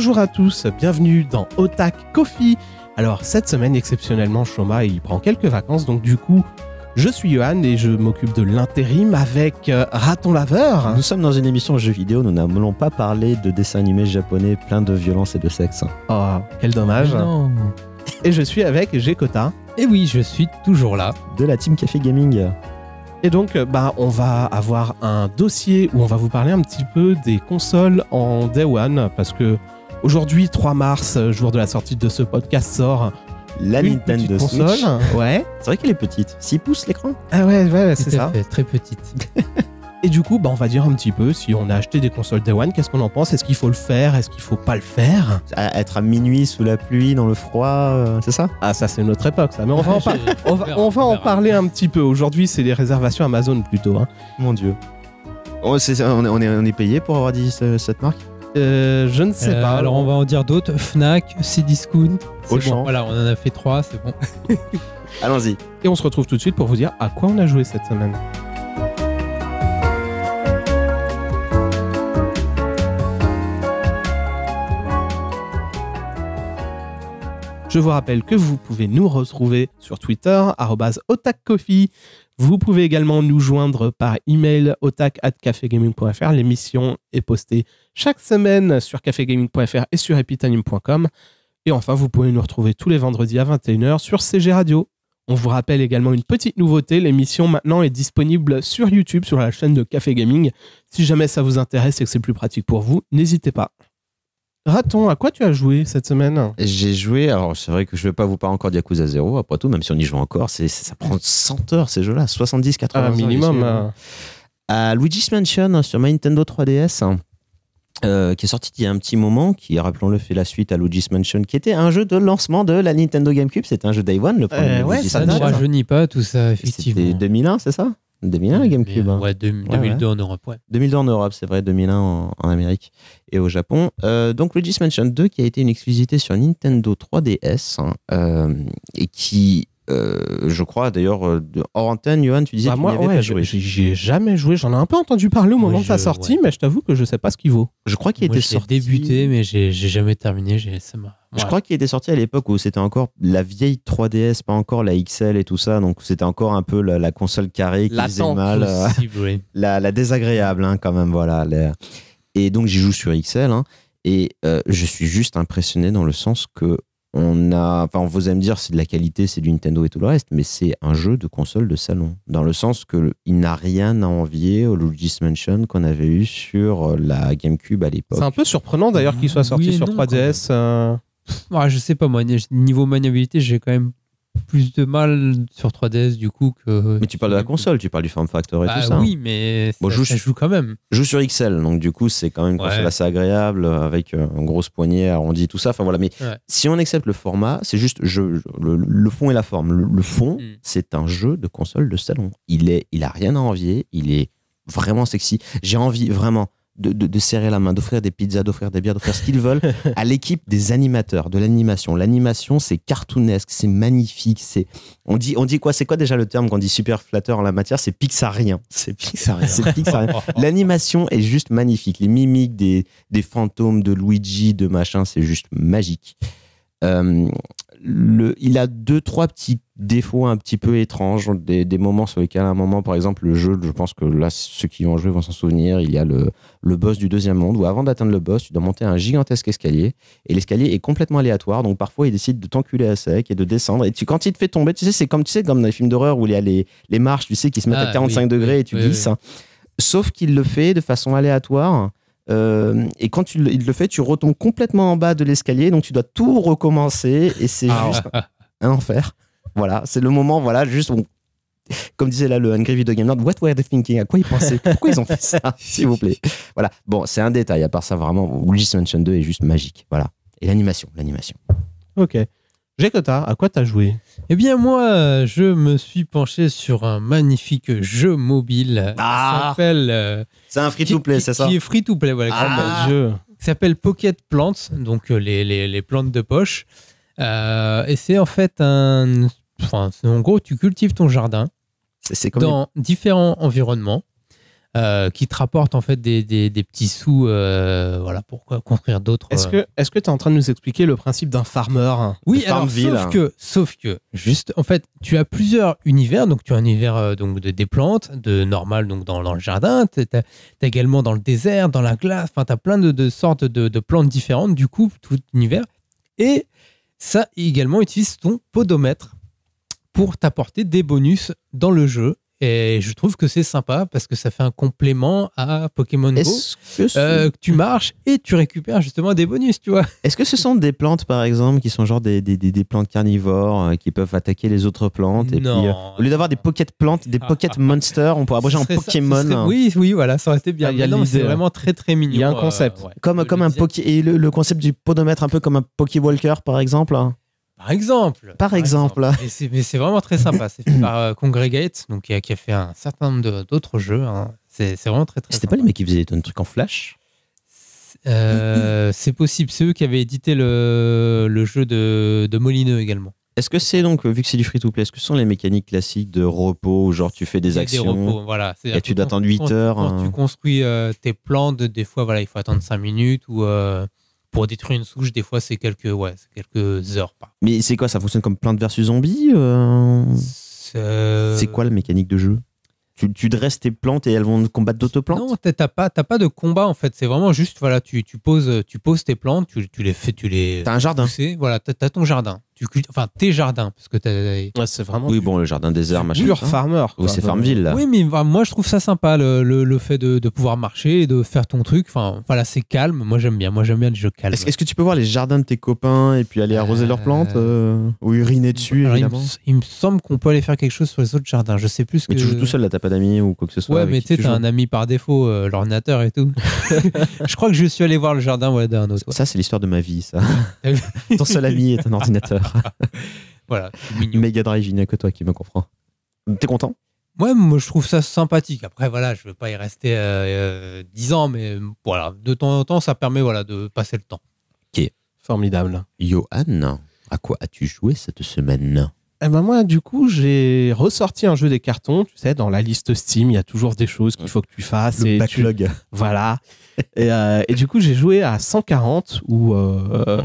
Bonjour à tous, bienvenue dans Otak Coffee. Alors cette semaine exceptionnellement Shoma il prend quelques vacances donc du coup je suis Johan et je m'occupe de l'intérim avec euh, Raton Laveur. Nous sommes dans une émission jeux vidéo, nous n'allons pas parler de dessins animés japonais pleins de violence et de sexe. Oh, quel dommage. Et je suis avec Gekota. Et oui, je suis toujours là. De la team Café Gaming. Et donc, euh, bah, on va avoir un dossier où on va vous parler un petit peu des consoles en Day One, parce que Aujourd'hui, 3 mars, euh, jour de la sortie de ce podcast, sort la Nintendo Switch. Ouais. C'est vrai qu'elle est petite. 6 pouces l'écran. Ah ouais, ouais, c'est ça. très petite. Et du coup, bah, on va dire un petit peu si on a acheté des consoles Day One, qu'est-ce qu'on en pense Est-ce qu'il faut le faire Est-ce qu'il faut pas le faire Être à minuit sous la pluie, dans le froid, euh, c'est ça Ah, ça, c'est notre époque, ça. Mais on va en, parler un petit peu. Aujourd'hui, c'est les réservations Amazon plutôt. Hein. Mon Dieu. Oh, on, on, est, payé pour avoir dit cette marque euh, je ne sais euh, pas. Alors on va en dire d'autres. Fnac, Cdiscount. Auchan. Bon. Voilà, on en a fait trois, c'est bon. Allons-y. Et on se retrouve tout de suite pour vous dire à quoi on a joué cette semaine. Je vous rappelle que vous pouvez nous retrouver sur Twitter, otakcoffee. Vous pouvez également nous joindre par email otak.cafegaming.fr. L'émission est postée chaque semaine sur cafégaming.fr et sur epitanium.com. Et enfin, vous pouvez nous retrouver tous les vendredis à 21h sur CG Radio. On vous rappelle également une petite nouveauté, l'émission maintenant est disponible sur YouTube, sur la chaîne de Café Gaming. Si jamais ça vous intéresse et que c'est plus pratique pour vous, n'hésitez pas. Raton, à quoi tu as joué cette semaine J'ai joué, alors c'est vrai que je ne vais pas vous parler encore d'Yakuza 0, après tout, même si on y joue encore, c'est, ça prend 100 heures ces jeux-là, 70-80 ah, heures. minimum. Hein. Hein. À Luigi's Mansion hein, sur Nintendo 3DS. Euh, qui est sorti il y a un petit moment, qui, rappelons-le, fait la suite à Luigi's Mansion, qui était un jeu de lancement de la Nintendo GameCube. C'était un jeu Day One, le premier. ça ne rajeunit pas tout ça, effectivement. C'était 2001, c'est ça 2001, GameCube. Hein. Ouais, 2002 en Europe. Ouais. 2002 en Europe, c'est vrai, 2001 en, Amérique et au Japon. Euh, donc, Luigi's Mansion 2, qui a été une exclusivité sur Nintendo 3DS, hein, euh, et qui euh, je crois d'ailleurs, euh, hors antenne, Johan, tu disais bah, que pas joué. J'y jamais joué, j'en ai un peu entendu parler au moment de sa sortie, mais je t'avoue que je sais pas ce qu'il vaut. Je crois qu'il était sorti. débuté, mais j'ai jamais terminé, j'ai Je crois qu'il était sorti à l'époque où c'était encore la vieille 3DS, pas encore la XL et tout ça, donc c'était encore un peu la, console carrée qui faisait mal. Euh, la, désagréable, hein, quand même, voilà. Et donc j'y joue sur XL, hein. et je suis juste impressionné dans le sens que on a, enfin, vous aime dire, c'est de la qualité, c'est du Nintendo et tout le reste, mais c'est un jeu de console de salon, dans le sens que il n'a rien à envier au Luigi's Mansion qu'on avait eu sur euh, la GameCube à l'époque. C'est un peu surprenant d'ailleurs qu'il soit ah, sorti sur 3DS. Moi, euh. je sais pas moi, niveau maniabilité, j'ai quand même plus de mal sur 3DS du coup que. Mais tu parles de la console, tu parles du form factor et bah tout ça. Hein. Oui, mais bon, ça, joue, quand même. Je joue sur XL, donc du coup c'est quand même une console assez agréable avec euh, une grosse poignée arrondie, tout ça. Enfin voilà, mais si on accepte le format, c'est juste le, fond et la forme. Le, fond, hmm. c'est un jeu de console de salon. Il est, il a rien à envier. Il est vraiment sexy. J'ai envie vraiment de, serrer la main, d'offrir des pizzas, d'offrir des bières, d'offrir ce qu'ils veulent à l'équipe des animateurs, de l'animation. L'animation, c'est cartoonesque, c'est magnifique. C'est on dit, on dit quoi C'est quoi déjà le terme qu'on dit super flatteur en la matière C'est pixarien. C'est pixarien. L'animation est juste magnifique. Les mimiques des, des fantômes, de Luigi, de machin, c'est juste magique. Euh, il a deux, trois petits défauts un petit peu étranges, des, moments sur lesquels, à un moment, par exemple, le jeu, je pense que là, ceux qui ont joué vont s'en souvenir, il y a le, le boss du deuxième monde, où avant d'atteindre le boss, tu dois monter un gigantesque escalier, et l'escalier est complètement aléatoire, donc parfois il décide de t'enculer à sec et de descendre, et tu, quand il te fait tomber, tu sais, c'est comme, tu sais, comme dans les films d'horreur où il y a les, marches, tu sais, qui se mettent à 45 ah, degrés et tu glisses. Sauf qu'il le fait de façon aléatoire euh, et quand tu, il le fait, tu retombes complètement en bas de l'escalier, donc tu dois tout recommencer et c'est ah juste un enfer. Voilà, c'est le moment, voilà, juste comme disait là le Angry Video Game Nerd, what were they thinking À quoi ils pensaient Pourquoi ils ont fait ça S'il vous plaît. Voilà, bon, c'est un détail, à part ça, vraiment, Luigi's Mansion 2 est juste magique. Voilà. Et l'animation, l'animation. Ok. Jacota, à quoi t'as joué Eh bien moi, je me suis penché sur un magnifique jeu mobile ah. s'appelle. Euh, c'est un free-to-play, c'est ça Qui free-to-play, voilà. Ah jeu. Qui s'appelle Pocket Plants, donc euh, les, plantes de poche. Euh, et c'est en fait un... Enfin, en gros, tu cultives ton jardin c'est, dans différents environnements. Euh, qui te rapporte en fait des, petits sous euh, voilà, pour construire d'autres. Est-ce que tu euh, es en train de nous expliquer le principe d'un farmer hein, Oui, sauf, hein que, sauf que, juste, en fait, tu as plusieurs univers. Donc, tu as un univers donc, de, des plantes, de normal donc, dans, dans le jardin. Tu as, également dans le désert, dans la glace. Enfin, tu as plein de, de sortes de, de, plantes différentes, du coup, tout univers Et ça également utilise ton podomètre pour t'apporter des bonus dans le jeu et je trouve que c'est sympa parce que ça fait un complément à Pokémon Go. Euh, tu marches et tu récupères justement des bonus, tu vois. Est-ce que ce sont des plantes, par exemple, qui sont genre des, plantes carnivores euh, qui peuvent attaquer les autres plantes Et euh, au lieu d'avoir des pocket plantes, des pocket monsters, on pourrait abroger en Pokémon. Oui, oui, voilà, ça aurait été bien. Ah, c'est vraiment très, très mignon. Il y a un concept. comme, comme un Et le, concept du podomètre, un peu comme un Pokéwalker, par exemple hein. Par exemple. Par, exemple. Mais c'est vraiment très sympa. C'est fait par euh, Congregate, donc, qui, a, fait un certain nombre d'autres jeux. Hein. C'est vraiment très très. C'était pas les mecs qui faisaient des trucs en Flash euh, C'est possible. C'est eux qui avaient édité le, jeu de, de Molineux également. Est-ce que c'est donc, euh, vu que c'est du free-to-play, est-ce que ce sont les mécaniques classiques de repos, genre tu fais des actions voilà. et tu dois attendre 8 heures hein. tu construis tes plans, des fois voilà, il faut attendre 5 minutes ou pour détruire une souche, des fois, c'est quelques, ouais, quelques heures. Mais c'est quoi Ça fonctionne comme plante versus zombie euh euh, C'est quoi la mécanique de jeu tu, tu, dresses tes plantes et elles vont combattre d'autres plantes Non, t'as pas, pas de combat en fait. C'est vraiment juste, voilà, tu, tu, poses, tu poses tes plantes, tu, tu les fais, tu les. T'as un jardin. C'est Voilà, t'as ton jardin enfin tes jardins parce que ouais, c'est vraiment oui bon le jardin désert machin farmer ou c'est Farmville là. oui mais moi je trouve ça sympa le, fait de, pouvoir marcher de faire ton truc enfin voilà c'est calme moi j'aime bien moi j'aime bien les jeux calmes est-ce que tu peux voir les jardins de tes copains et puis aller arroser leurs plantes euh, euh, ou uriner dessus évidemment. Il, me, semble qu'on peut aller faire quelque chose sur les autres jardins je sais plus mais que... tu joues tout seul là t'as pas d'amis ou quoi que ce soit ouais mais tu t'as un ami par défaut euh, l'ordinateur et tout je crois que je suis allé voir le jardin voilà d'un autre ça c'est l'histoire de ma vie ça ton seul ami est un ordinateur voilà, méga Drive, il n'y a que toi qui me comprends. T'es content Ouais, moi je trouve ça sympathique. Après, voilà, je ne veux pas y rester euh, dix 10 ans, mais voilà, de temps en temps, ça permet voilà, de passer le temps. Ok. Formidable. Johan, à quoi as-tu joué cette semaine eh ben moi, du coup, j'ai ressorti un jeu des cartons. Tu sais, dans la liste Steam, il y a toujours des choses qu'il faut que tu fasses. Le backlog. Voilà. Euh, et, du coup, j'ai joué à 140. Ou euh,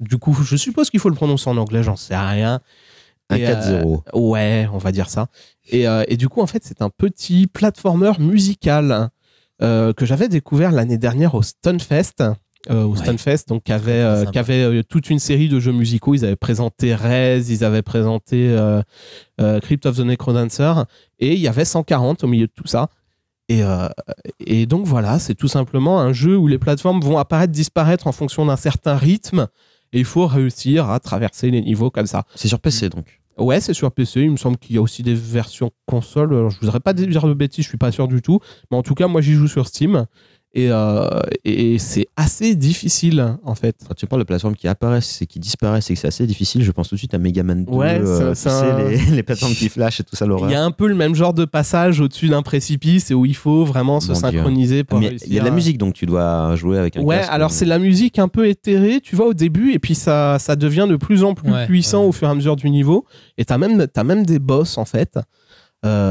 du coup, je suppose qu'il faut le prononcer en anglais. J'en sais rien. Un 4-0. Euh, ouais, on va dire ça. Et, et du coup, en fait, c'est un petit platformer musical que j'avais découvert l'année dernière au Stunfest. Euh, au Stanfest donc qui avait, avait toute une série de jeux musicaux. Ils avaient présenté Rez, ils avaient présenté euh, euh, Crypt of the Necrodancer, et il y avait 140 au milieu de tout ça. Et, et donc voilà, c'est tout simplement un jeu où les plateformes vont apparaître, disparaître en fonction d'un certain rythme, et il faut réussir à traverser les niveaux comme ça. C'est sur PC donc Ouais, c'est sur PC. Il me semble qu'il y a aussi des versions console. Alors, je voudrais pas dire de bêtises, je suis pas sûr du tout. Mais en tout cas, moi, j'y joue sur Steam. Euh, et, c'est assez difficile, en fait. tu parles de plateformes qui apparaissent et qui disparaissent et que c'est assez difficile, je pense tout de suite à Megaman 2, ouais, euh, les, plateformes qui flashent et tout ça, l'horreur. Il y a un peu le même genre de passage au-dessus d'un précipice et où il faut vraiment se synchroniser ah, Il y a de la musique, donc tu dois jouer avec un Ouais, alors euh. c'est la musique un peu éthérée, tu vois, au début, et puis ça, ça devient de plus en plus puissant au fur et à mesure du niveau. Et t'as même, as même des boss, en fait.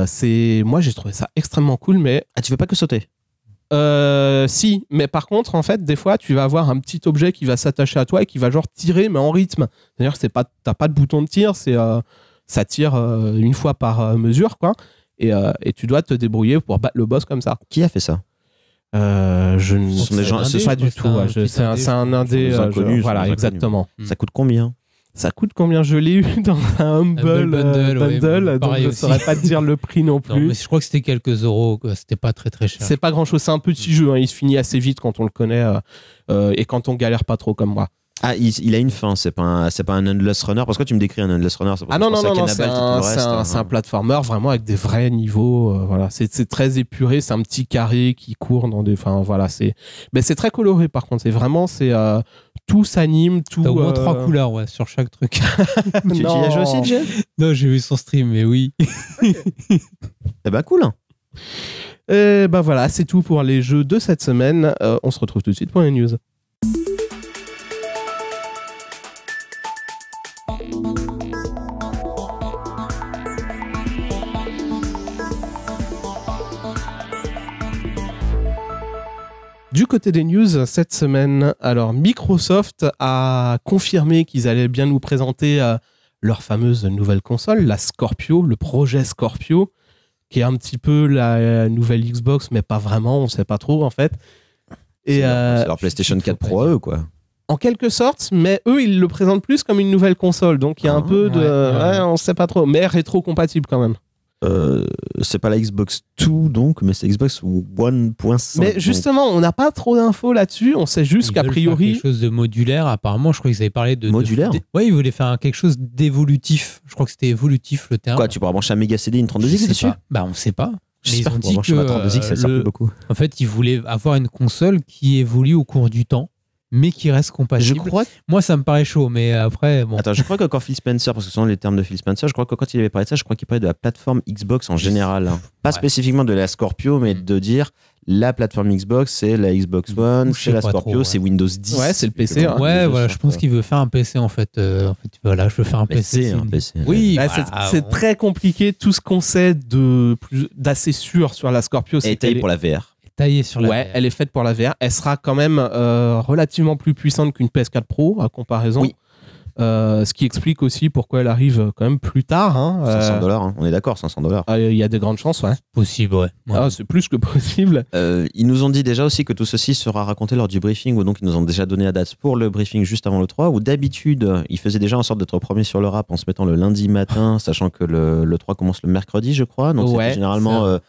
c'est moi j'ai trouvé ça extrêmement cool mais ah tu veux pas que sauter euh, si, mais par contre, en fait, des fois, tu vas avoir un petit objet qui va s'attacher à toi et qui va genre tirer, mais en rythme. C'est-à-dire c'est pas, pas de bouton de tir, c'est, euh, ça tire euh, une fois par mesure, quoi. Et, tu dois te débrouiller pour battre le boss comme ça. Qui a fait ça je ne sais pas du tout. c'est un, indé. voilà, exactement. Ça coûte combien ça coûte combien Je l'ai eu dans un Humble, Bundle, donc je ne saurais pas dire le prix non plus. je crois que c'était quelques euros, c'était pas très très cher. C'est pas grand chose, c'est un petit jeu, hein. il se finit assez vite quand on le connaît euh, euh, et quand on galère pas trop comme moi. Ah, il, a une fin, c'est pas un, c'est pas un endless runner. Parce que tu me décris un endless runner. Ah non, non, non, non hein. c'est un, platformer vraiment avec des vrais niveaux. Euh, voilà, c'est très épuré, c'est un petit carré qui court dans des. Enfin, voilà, c'est. Mais c'est très coloré par contre. C'est vraiment, c'est euh, tout s'anime, tout. T'as au euh, trois couleurs, ouais, sur chaque truc. tu y joué aussi, Non, j'ai vu son stream, mais oui. Eh ben cool. Hein. Eh ben voilà, c'est tout pour les jeux de cette semaine. on se retrouve tout de suite pour les news. Du côté des news, cette semaine, alors Microsoft a confirmé qu'ils allaient bien nous présenter euh, leur fameuse nouvelle console, la Scorpio, le projet Scorpio, qui est un petit peu la euh, nouvelle Xbox, mais pas vraiment, on sait pas trop en fait. Et leur, euh, PlayStation 4 Pro eux, quoi. En quelque sorte, mais eux, ils le présentent plus comme une nouvelle console, donc il y a un ah, peu de... on sait pas trop, mais rétro-compatible quand même. Euh, c'est pas la Xbox 2 donc, mais c'est Xbox One.5. Mais justement, on n'a pas trop d'infos là-dessus. On sait juste qu'a priori. Quelque chose de modulaire, apparemment. Je crois qu'ils avaient parlé de. Modulaire Oui, Ouais, ils voulaient faire quelque chose d'évolutif. Je crois que c'était évolutif le terme. Quoi, tu pourras brancher un Mega CD une 32X dessus Bah, on sait pas. J'espère qu'on brancher ma 32X, ça euh, le... beaucoup. En fait, ils voulaient avoir une console qui évolue au cours du temps mais qui reste compatible. Moi, ça me paraît chaud, mais après. Bon. Attends, je crois que quand Phil Spencer, parce que ce sont les termes de Phil Spencer, je crois que quand il avait parlé de ça, je crois qu'il parlait de la plateforme Xbox en général. Hein. Pas spécifiquement de la Scorpio, mais mm. de dire la plateforme Xbox, c'est la Xbox One, c'est la Scorpio, c'est Windows 10. Ouais, c'est le PC. Ouais, voilà, je pense qu'il veut faire un PC en fait. Euh, en fait voilà, je veux faire un bah, PC. PC oui, bah, c'est bah, très compliqué. Tout ce qu'on sait de plus d'assez sûr sur la Scorpio, c'est. Et taille pour la VR taillée sur la ouais, elle est faite pour la VR. Elle sera quand même euh, relativement plus puissante qu'une PS4 Pro à comparaison. Euh, ce qui explique aussi pourquoi elle arrive quand même plus tard. 500 hein, euh. dollars, hein. on est d'accord, 500 dollars. Ah, il y a des grandes chances, Possible, ouais. Ah, c'est plus que possible. ils nous ont dit déjà aussi que tout ceci sera raconté lors du briefing, ou donc ils nous ont déjà donné la date pour le briefing juste avant le 3, où d'habitude, ils faisaient déjà en sorte d'être premiers sur le rap en se mettant le lundi matin, sachant que le, le 3 commence le mercredi, je crois. Donc ouais, généralement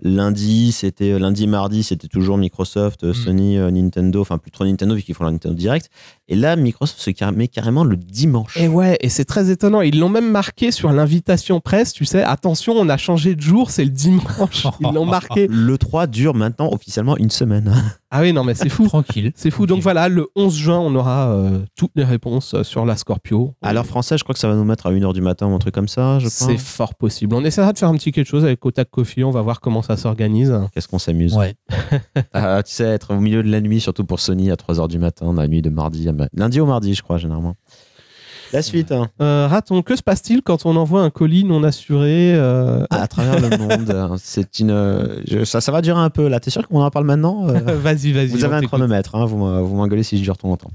Lundi, c'était euh, lundi, mardi, c'était toujours Microsoft, euh, mm. Sony, euh, Nintendo, enfin plus trop Nintendo vu qu'ils font la Nintendo Direct. Et là, Microsoft se met carrément le dimanche. Et ouais, et c'est très étonnant. Ils l'ont même marqué sur l'invitation presse, tu sais. Attention, on a changé de jour, c'est le dimanche. Ils l'ont marqué. Le 3 dure maintenant officiellement une semaine. Ah oui, non, mais c'est fou. Tranquille. C'est fou. Donc voilà, le 11 juin, on aura euh, toutes les réponses euh, sur la Scorpio. alors français je crois que ça va nous mettre à 1h du matin ou un truc comme ça, je C'est fort possible. On essaiera de faire un petit quelque chose avec Otak Coffee. On va voir comment ça s'organise. Qu'est-ce qu'on s'amuse. Ouais. Ah, tu sais, être au milieu de la nuit, surtout pour Sony à 3h du matin, la nuit de mardi, à... lundi au mardi, je crois, généralement. La suite. Hein. Euh, raton, que se passe-t-il quand on envoie un colis non assuré euh, à, travers le monde euh, C'est une. ça, ça va durer un peu là. T'es sûr qu'on en parle maintenant Vas-y, vas-y. Vous avez un chronomètre. Hein. vous, vous m'engueulez si je dure trop longtemps.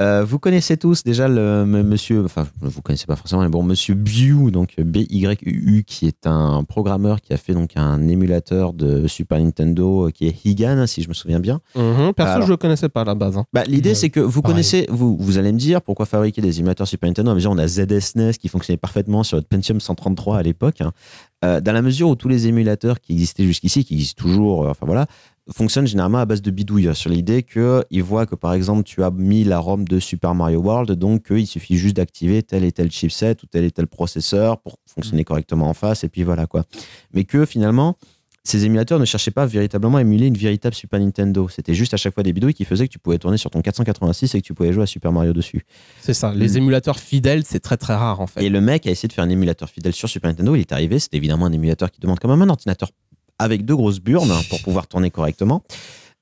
Euh, vous connaissez tous déjà le monsieur, enfin vous connaissez pas forcément, mais bon, monsieur Biu, donc euh, B-Y-U, qui est un programmeur qui a fait donc un émulateur de Super Nintendo euh, qui est Higan, si je me souviens bien. Personne mm-hmm. perso, je le connaissais pas à la base. Hein. Bah, l'idée, c'est que vous connaissez, vous, vous allez me dire pourquoi fabriquer des émulateurs Super Nintendo. Déjà, on a ZSNES e qui fonctionnait parfaitement sur votre Pentium 133 à l'époque. Hein. dans la mesure où tous les émulateurs qui existaient jusqu'ici, qui existent toujours, enfin voilà, fonctionne généralement à base de bidouilles euh, sur l'idée qu'ils voit que par exemple tu as mis la ROM de Super Mario World, donc euh, il suffit juste d'activer tel et tel chipset ou tel et tel processeur pour fonctionner correctement en face, et puis voilà quoi. Mais que finalement, ces émulateurs ne cherchaient pas véritablement à émuler une véritable Super Nintendo. C'était juste à chaque fois des bidouilles qui faisaient que tu pouvais tourner sur ton 486 et que tu pouvais jouer à Super Mario dessus. C'est ça, les mm. émulateurs fidèles, c'est très très rare en fait. Et le mec a essayé de faire un émulateur fidèle sur Super Nintendo, il est arrivé, c'était évidemment un émulateur qui demande quand même un ordinateur avec deux grosses burnes pour pouvoir tourner correctement.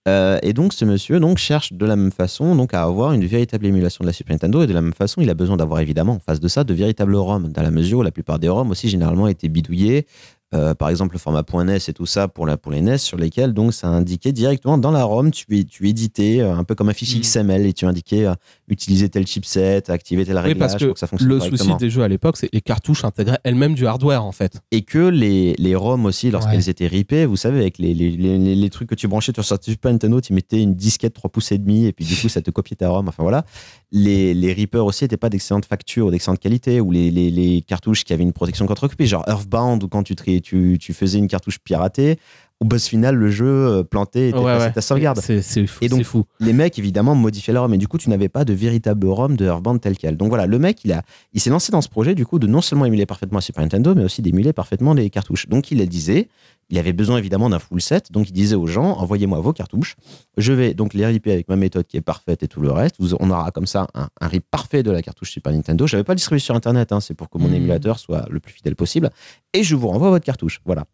Euh, et donc, ce monsieur donc, cherche de la même façon donc, à avoir une véritable émulation de la Super Nintendo. Et de la même façon, il a besoin d'avoir évidemment en face de ça de véritables ROM, dans la mesure où la plupart des ROM aussi généralement étaient bidouillés, euh, par exemple le format .NES et tout ça pour, la, pour les NES, sur lesquels donc ça indiquait directement dans la ROM, tu, tu éditais euh, un peu comme un fichier mm. XML et tu indiquais euh, utiliser tel chipset, activer tel réglage pour que ça fonctionne Le souci des jeux à l'époque, c'est les cartouches intégraient elles-mêmes du hardware en fait. Et que les, les ROM aussi, lorsqu'elles étaient ripées, vous savez, avec les, les, les, trucs que tu branchais sur Super Nintendo, tu mettais une disquette 3 pouces et demi et puis du coup ça te copiait ta ROM. Enfin voilà, les, les aussi n'étaient pas d'excellente facture ou d'excellente qualité ou les, cartouches qui avaient une protection contre coupée genre Earthbound ou quand tu triais tu faisais une cartouche piratée au boss final, le jeu euh, planté était ouais, ouais. ta sauvegarde. C'est fou. Et donc, fou. les mecs, évidemment, modifiaient leur ROM. Et du coup, tu n'avais pas de véritable ROM de Earthbound tel quel. Donc voilà, le mec, il, a, il s'est lancé dans ce projet, du coup, de non seulement émuler parfaitement Super Nintendo, mais aussi d'émuler parfaitement les cartouches. Donc il le disait, il avait besoin évidemment d'un full set, donc il disait aux gens envoyez-moi vos cartouches, je vais donc les ripper avec ma méthode qui est parfaite et tout le reste. on aura comme ça un, rip parfait de la cartouche Super Nintendo. Je n'avais pas distribué sur internet, hein. c'est pour que mon hmm. émulateur soit le plus fidèle possible. Et je vous renvoie votre cartouche. Voilà.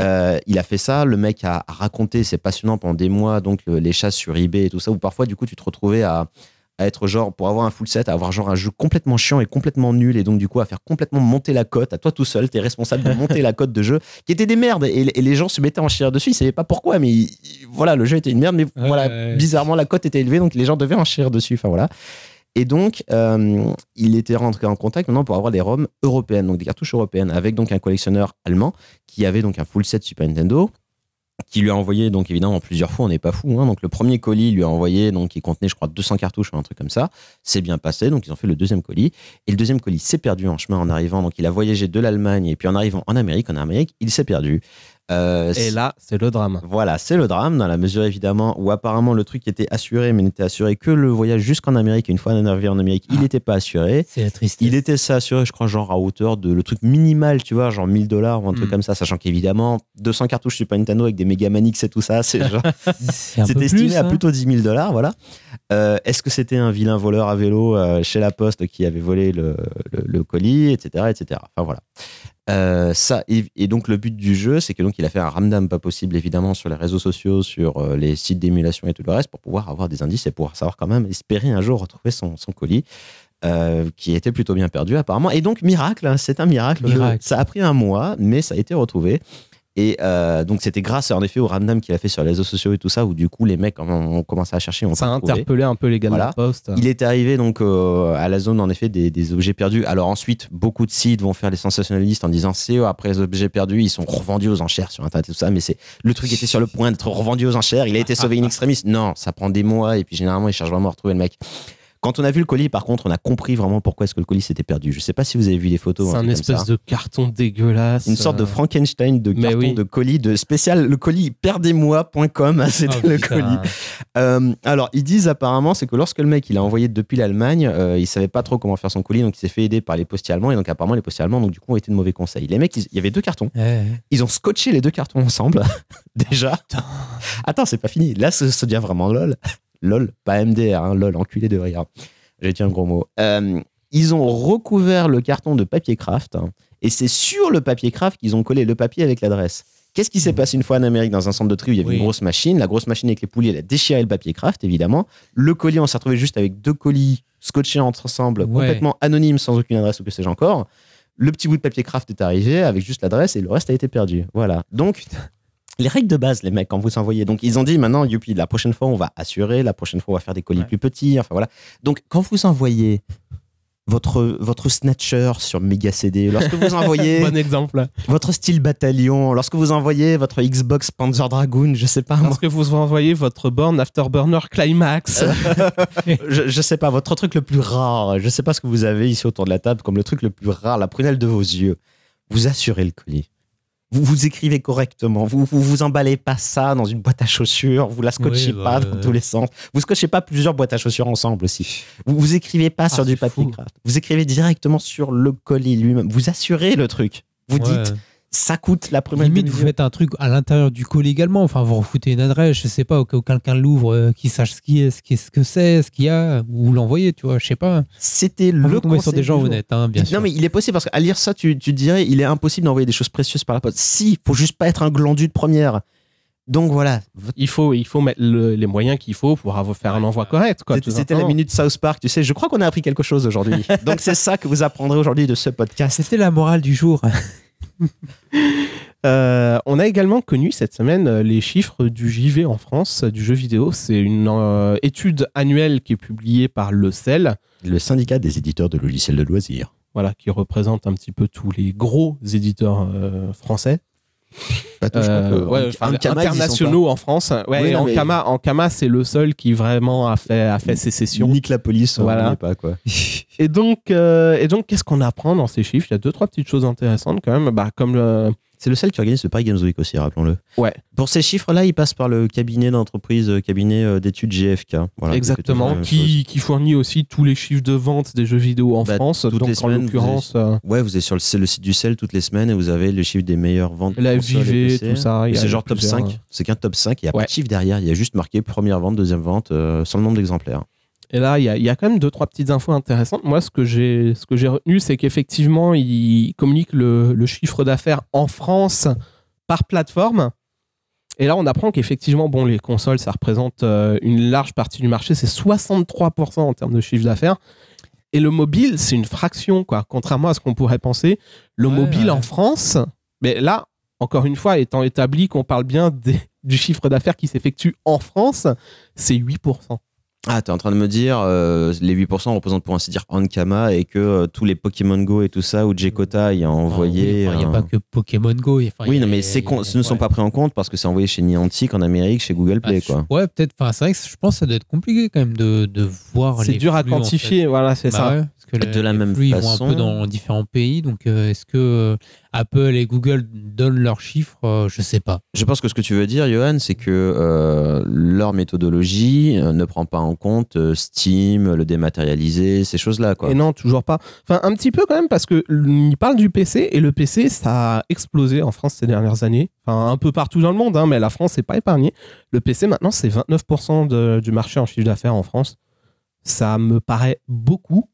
Euh, il a fait ça, le mec a, raconté, c'est passionnant pendant des mois, donc euh, les chasses sur eBay et tout ça, où parfois, du coup, tu te retrouvais à, être genre, pour avoir un full set, à avoir genre un jeu complètement chiant et complètement nul, et donc du coup à faire complètement monter la cote, à toi tout seul, t'es responsable de monter la cote de jeu, qui était des merdes, et, les gens se mettaient en chier dessus, ils savaient pas pourquoi, mais voilà, le jeu était une merde, mais voilà, bizarrement la cote était élevée, donc les gens devaient en chier dessus, enfin voilà. Et donc, euh, il était rentré en contact maintenant pour avoir des ROM européennes, donc des cartouches européennes, avec donc un collectionneur allemand qui avait donc un full set Super Nintendo qui lui a envoyé donc évidemment plusieurs fois on n'est pas fou hein, donc le premier colis lui a envoyé donc qui contenait je crois 200 cartouches ou un truc comme ça c'est bien passé donc ils ont fait le deuxième colis et le deuxième colis s'est perdu en chemin en arrivant donc il a voyagé de l'Allemagne et puis en arrivant en Amérique en Amérique il s'est perdu euh, et là, c'est le drame. Voilà, c'est le drame, dans la mesure évidemment où apparemment le truc était assuré, mais n'était assuré que le voyage jusqu'en Amérique. une fois en Amérique, il n'était ah. pas assuré. C'est la Il était ça assuré, je crois, genre à hauteur de le truc minimal, tu vois, genre 1000 dollars ou un truc mm. comme ça, sachant qu'évidemment, 200 cartouches Super Nintendo avec des méga manix et tout ça, c'est genre. c'était estimé à hein. plutôt 10 000 dollars, voilà. Euh, est-ce que c'était un vilain voleur à vélo euh, chez La Poste qui avait volé le, le colis, etc., etc. Enfin voilà. Euh, ça, et, donc le but du jeu, c'est que donc il a fait un ramdam pas possible évidemment sur les réseaux sociaux, sur euh, les sites d'émulation et tout le reste pour pouvoir avoir des indices et pouvoir savoir quand même espérer un jour retrouver son, colis. Euh, qui était plutôt bien perdu apparemment. Et donc miracle, hein, c'est un miracle. Ça a pris un mois, mais ça a été retrouvé. Et euh, donc, c'était grâce, en effet, au random qu'il a fait sur les réseaux sociaux et tout ça, où du coup, les mecs ont, commencé à chercher. on ça a interpellé un peu les gars de hein. Il est arrivé donc euh, à la zone, en effet, des, objets perdus. Alors ensuite, beaucoup de sites vont faire les sensationnalistes en disant c'est après les objets perdus, ils sont revendus aux enchères sur Internet et tout ça. Mais c'est le truc était sur le point d'être revendu aux enchères. Il a été sauvé in extremis. Non, ça prend des mois et puis généralement, ils cherchent vraiment à retrouver le mec. Quand on a vu le colis, par contre, on a compris vraiment pourquoi est-ce que le colis s'était perdu. Je ne sais pas si vous avez vu les photos. C'est hein, un, espèce de carton dégueulasse. Une sorte de euh. Frankenstein de carton de colis de spécial le colis perdez-moi.com. C'était oh, le colis. Euh, alors ils disent apparemment c'est que lorsque le mec il a envoyé depuis l'Allemagne, il euh, il savait pas trop comment faire son colis, donc il s'est fait aider par les postiers allemands et donc apparemment les postiers allemands donc du coup ont été de mauvais conseils. Les mecs, il y avait deux cartons. Ils ont scotché les deux cartons ensemble déjà. Attends, Attends, c'est pas fini. Là, ça devient vraiment lol. LOL, pas MDR, hein, LOL, enculé de rire. J'ai dit un gros mot. Euh, ils ont recouvert le carton de papier craft hein, et c'est sur le papier craft qu'ils ont collé le papier avec l'adresse. Qu'est-ce qui s'est mmh. passé une fois en Amérique dans un centre de tri où il y avait une grosse machine La grosse machine avec les poulies, elle a déchiré le papier craft, évidemment. Le colis, on s'est retrouvé juste avec deux colis scotchés ensemble, complètement anonymes, sans aucune adresse ou que sais-je encore. Le petit bout de papier craft est arrivé avec juste l'adresse et le reste a été perdu. Voilà. Donc, les règles de base, les mecs, quand vous envoyez. Donc, ils ont dit maintenant, youpi, la prochaine fois, on va assurer, la prochaine fois, on va faire des colis plus petits. Enfin, voilà. Donc, quand vous envoyez votre, votre snatcher sur Mega CD, lorsque vous envoyez. bon exemple. Votre style Battalion, lorsque vous envoyez votre Xbox Panzer Dragoon, je sais pas. Lorsque vous envoyez votre Born Afterburner Climax. je, je, sais pas, votre truc le plus rare, je sais pas ce que vous avez ici autour de la table comme le truc le plus rare, la prunelle de vos yeux. Vous assurez le colis vous, vous écrivez correctement, vous, vous emballez pas ça dans une boîte à chaussures, vous la scotchez pas bah, dans euh, tous les sens, vous scotchez pas plusieurs boîtes à chaussures ensemble aussi. Vous, vous écrivez pas ah, sur du papier craft, vous écrivez directement sur le colis lui-même, vous assurez le truc, vous dites ça coûte la première minute. vous faites un truc à l'intérieur du col également. Enfin, vous refoutez une adresse, je sais pas, que quelqu'un l'ouvre, euh, qui sache ce qui est, ce, qui ce que c'est, ce qu'il y a, ou l'envoyer, tu vois, je sais pas. C'était le conseil sur des gens honnêtes, hein, bien sûr. Non, mais il est possible parce qu'à lire ça, tu, tu dirais, il est impossible d'envoyer des choses précieuses par la poste. Si, faut juste pas être un glandu de première. Donc voilà. Il faut, il faut mettre les moyens qu'il faut pour avoir, faire un envoi correct. C'était la minute South Park, tu sais. Je crois qu'on a appris quelque chose aujourd'hui. Donc c'est ça que vous apprendrez aujourd'hui de ce podcast. C'était la morale du jour. Euh, on a également connu cette semaine euh, les chiffres du JV en France, euh, du jeu vidéo. C'est une étude annuelle qui est publiée par le CEL. Le syndicat des éditeurs de logiciels de loisirs. Voilà, qui représente un petit peu tous les gros éditeurs français. Bah, euh, internationaux en France. en, Kama, c'est le seul qui vraiment a fait, a fait sécession. Nique la police, voilà. quoi. et donc, euh, et donc, qu'est-ce qu'on apprend dans ces chiffres Il y a deux trois petites choses intéressantes quand même. Bah, comme c'est le seul qui organise le Paris Games Week aussi, rappelons-le. Ouais. Pour ces chiffres-là, ils passent par le cabinet d'entreprise, euh, cabinet euh, d'études GFK. Voilà, Exactement, qui, fournit aussi tous les chiffres de vente des jeux vidéo en bah, France. Toutes les en Vous euh, Ouais, vous êtes sur le, site du sel toutes les semaines et vous avez les chiffres des meilleures ventes. La VV, tout ça. C'est genre top 5. C'est qu'un top 5, il n'y a pas de chiffre derrière. Il y a juste marqué première vente, deuxième vente, sans le nombre d'exemplaires. Et là, il y a, quand même deux, trois petites infos intéressantes. Moi, ce que j'ai ce que j'ai retenu, c'est qu'effectivement, ils communiquent le, chiffre d'affaires en France par plateforme. Et là, on apprend qu'effectivement, bon, les consoles, ça représente euh, une large partie du marché. C'est 63% en termes de chiffre d'affaires. Et le mobile, c'est une fraction, quoi. Contrairement à ce qu'on pourrait penser, le mobile en France, mais là, encore une fois, étant établi qu'on parle bien du chiffre d'affaires qui s'effectue en France, c'est 8%. Ah, t'es en train de me dire, euh, les 8% représentent pour ainsi dire Ankama et que euh, tous les Pokémon Go et tout ça, ou Jekota y a envoyé. il a euh, pas que Pokémon Go. oui, non, mais ce ne sont pas pris en compte parce que c'est envoyé chez Niantic en Amérique, chez Google Play. Ah, quoi. Ouais, peut-être. Enfin, c'est vrai que je pense que ça doit être compliqué quand même de, de voir. C'est dur à quantifier, voilà, c'est bah ça de la même façon. vont un peu dans différents pays. Donc, euh, est-ce que euh, Apple et Google donnent leurs chiffres euh, Je ne sais pas. Je pense que ce que tu veux dire, Johan, c'est que leur méthodologie ne prend pas en compte Steam, le dématérialisé, ces choses-là. Quoi. Et non, toujours pas. Enfin, un petit peu quand même, parce qu'ils parlent du PC et le PC, ça a explosé en France ces dernières années. Enfin, un peu partout dans le monde, hein, mais la France n'est pas épargnée. Le PC, maintenant, c'est 29% du marché en chiffre d'affaires en France. Ça me paraît beaucoup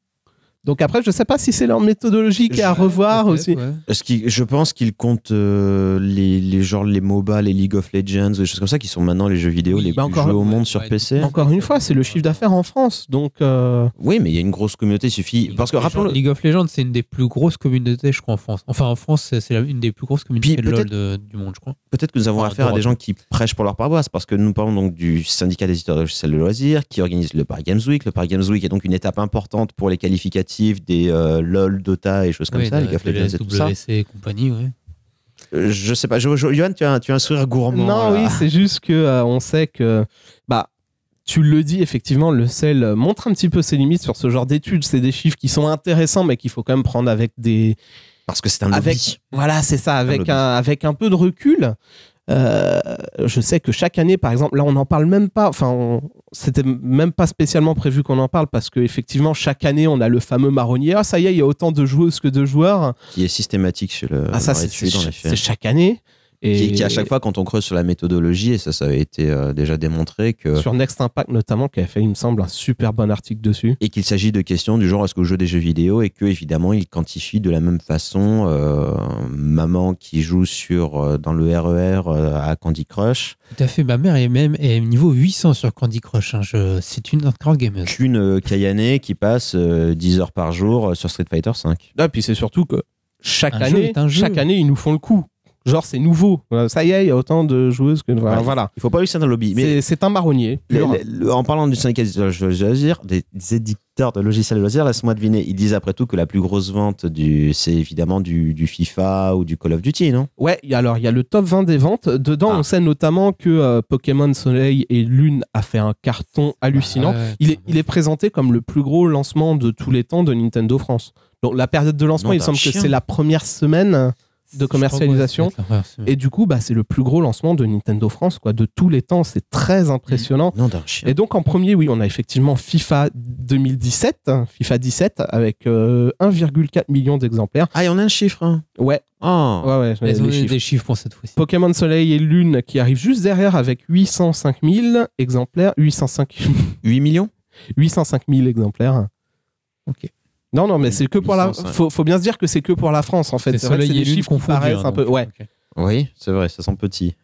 donc après, je ne sais pas si c'est leur méthodologie qui est à revoir aussi. je pense qu'ils comptent euh, les, les genres, les MOBA, les League of Legends, des choses comme ça, qui sont maintenant les jeux vidéo les plus bah joués au monde sur PC. Encore une fois, c'est le chiffre d'affaires en France. Donc euh, Oui, mais il y a une grosse communauté, il suffit... parce que, rappelons... League of Legends, c'est une des plus grosses communautés, je crois, en France. Enfin, en France, c'est une des plus grosses communautés du monde, je crois. Peut-être que nous avons affaire à des gens qui prêchent pour leur paroisse, parce que nous parlons donc du syndicat des éditeurs de de loisirs, qui organise le Paris Games Week. Le Paris Games Week est donc une étape importante pour les qualificatifs des euh, LOL, Dota et choses comme ça, les cafés et tout ça. et compagnie, ouais. Euh, je sais pas, Johan, tu as, un, sourire gourmand. Non, oui, c'est juste que euh, on sait que, bah, tu le dis effectivement, le sel montre un petit peu ses limites sur ce genre d'études. C'est des chiffres qui sont intéressants, mais qu'il faut quand même prendre avec des, parce que c'est un lobby. voilà, c'est ça, avec un, avec un peu de recul. Euh, je sais que chaque année, par exemple, là, on n'en parle même pas. Enfin, c'était même pas spécialement prévu qu'on en parle parce qu'effectivement chaque année, on a le fameux marronnier. Ah, ça y est, il y a autant de joueuses que de joueurs. Qui est systématique chez le. Ah, ça, c'est chaque année qui, à chaque fois, quand on creuse sur la méthodologie, et ça, ça a été euh, déjà démontré que. Sur Next Impact notamment, qui a fait, il me semble, un super bon article dessus. Et qu'il s'agit de questions du genre est-ce que je joue des jeux vidéo et que, évidemment, il quantifie de la même façon euh, maman qui joue sur, euh, dans le RER e à Candy Crush. Tout à fait, ma mère est même est niveau 800 sur Candy Crush. Hein. C'est une grande gamer Qu'une une Kayane qui passe 10 heures par jour sur Street Fighter 5. et ah, puis c'est surtout que chaque année, chaque année, ils nous font le coup. Genre, c'est nouveau. Euh, ça y est, il y a autant de joueuses que. Voilà. Il faut pas lui ça dans le lobby. Mais c'est un marronnier. en parlant du syndicat de loisirs, des, des éditeurs de logiciels de loisirs, laisse-moi deviner, ils disent après tout que la plus grosse vente, du, c'est évidemment du, FIFA ou du Call of Duty, non Ouais, alors il y a le top 20 des ventes. Dedans, ah. on sait notamment que euh, Pokémon Soleil et Lune a fait un carton hallucinant. il, est, présenté comme le plus gros lancement de tous les temps de Nintendo France. Donc la période de lancement, il semble que c'est la première semaine de commercialisation. et du coup, bah, c'est le plus gros lancement de Nintendo France quoi, de tous les temps. C'est très impressionnant. Mmh. et donc, en premier, oui, on a effectivement FIFA 2017, hein, FIFA 17, avec 1,4 euh, million d'exemplaires. Ah, il y en a un chiffre. Hein. Ouais. Oh. ouais, ouais les chiffres. chiffres pour cette fois-ci. Pokémon Soleil et Lune qui arrive juste derrière avec 805 000 exemplaires. 805 8 millions 805 000 exemplaires. Ok. Non, non, mais c'est que pour la. Faut, bien se dire que c'est que pour la France, en fait. C'est vrai que c'est chiffres qui hein, un peu. Oui, c'est vrai, ça sent petit.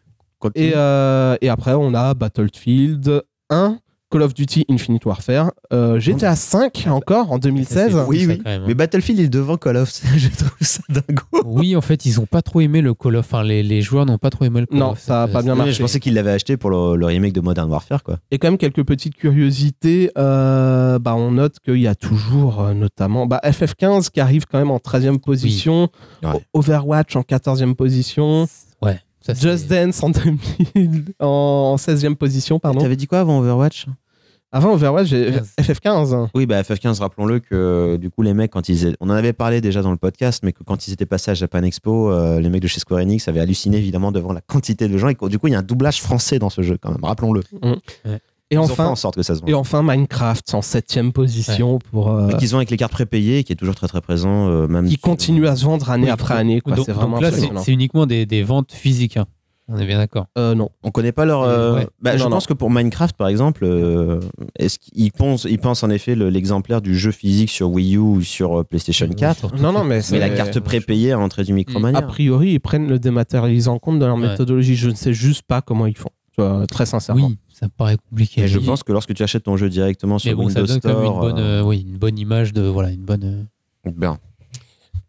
Et, euh, et, après, on a Battlefield 1 Call of Duty Infinite Warfare, J'étais à 5 encore en 2016. oui, oui. Hein. Mais Battlefield est devant Call of, je trouve ça dingo. Oui, en fait, ils n'ont pas trop aimé le Call of, enfin, les, joueurs n'ont pas trop aimé le Call of. Non, ça n'a pas bien marché. Je pensais qu'ils l'avaient acheté pour le, remake de Modern Warfare, quoi. Et quand même, quelques petites curiosités, euh, bah, on note qu'il y a toujours euh, notamment bah, FF15 qui arrive quand même en 13e position, Overwatch en 14e position. Ouais. Just Dance en, 16e position, pardon. avais dit quoi avant Overwatch avant Overwatch, j'ai FF15. Hein. Oui, bah FF15, rappelons-le que euh, du coup, les mecs, quand ils. On en avait parlé déjà dans le podcast, mais que quand ils étaient passés à Japan Expo, euh, les mecs de chez Square Enix avaient halluciné évidemment devant la quantité de gens. Et du coup, il y a un doublage français dans ce jeu, quand même, rappelons-le. Mmh. Et enfin, en sorte que ça et enfin, Minecraft en septième position qui pour. Euh, qu'ils ont avec les cartes prépayées, qui est toujours très très présent, Qui continue à se vendre année après année. c'est vraiment. là, c'est, uniquement des, ventes physiques. Hein. On est bien d'accord. Euh, non, on connaît pas leur. Euh, euh, bah, je pense que pour Minecraft, par exemple, est-ce qu'ils pensent, ils pensent en effet l'exemplaire du jeu physique sur Wii U ou sur PlayStation 4 Non, non, mais, mais la carte prépayée à l'entrée du Micromania. A priori, ils prennent le dématérialisant en compte dans leur méthodologie. Je ne sais juste pas comment ils font. très sincèrement. Oui, ça me paraît compliqué. je pense que lorsque tu achètes ton jeu directement sur Windows bonne, oui, une bonne image de voilà, une bonne. Bien.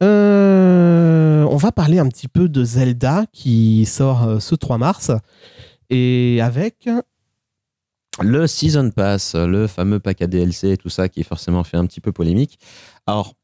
Euh, on va parler un petit peu de Zelda qui sort euh, ce 3 mars et avec le Season Pass, le fameux pack à DLC et tout ça qui est forcément fait un petit peu polémique. Alors,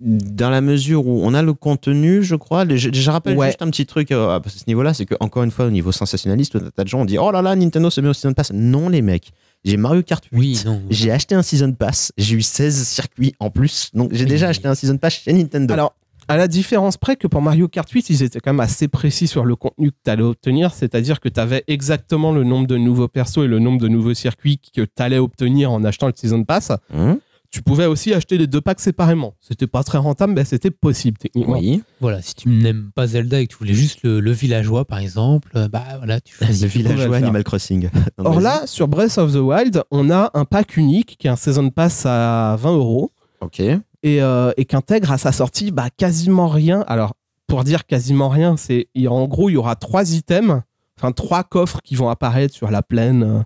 dans la mesure où on a le contenu, je crois, je, rappelle juste un petit truc euh, à ce niveau-là, c'est que encore une fois, au niveau sensationnaliste, tas de gens ont dit Oh là là, Nintendo se met au Season Pass. Non, les mecs j'ai Mario Kart 8, j'ai acheté un Season Pass, j'ai eu 16 circuits en plus, donc j'ai déjà acheté un Season Pass chez Nintendo. Alors, à la différence près que pour Mario Kart 8, ils étaient quand même assez précis sur le contenu que tu allais obtenir, c'est-à-dire que tu avais exactement le nombre de nouveaux persos et le nombre de nouveaux circuits que tu allais obtenir en achetant le Season Pass. Mmh. Tu pouvais aussi acheter les deux packs séparément. C'était pas très rentable, mais c'était possible techniquement. Voilà, si tu n'aimes pas Zelda et que tu voulais juste le, villageois, par exemple, euh, bah voilà, tu fais Le villageois Animal Crossing. Or là, sur Breath of the Wild, on a un pack unique qui est un Season Pass à 20 euros. Ok. Et, euh, qui intègre à sa sortie bah, quasiment rien. Alors, pour dire quasiment rien, c'est en gros, il y aura trois items, enfin trois coffres qui vont apparaître sur la plaine euh,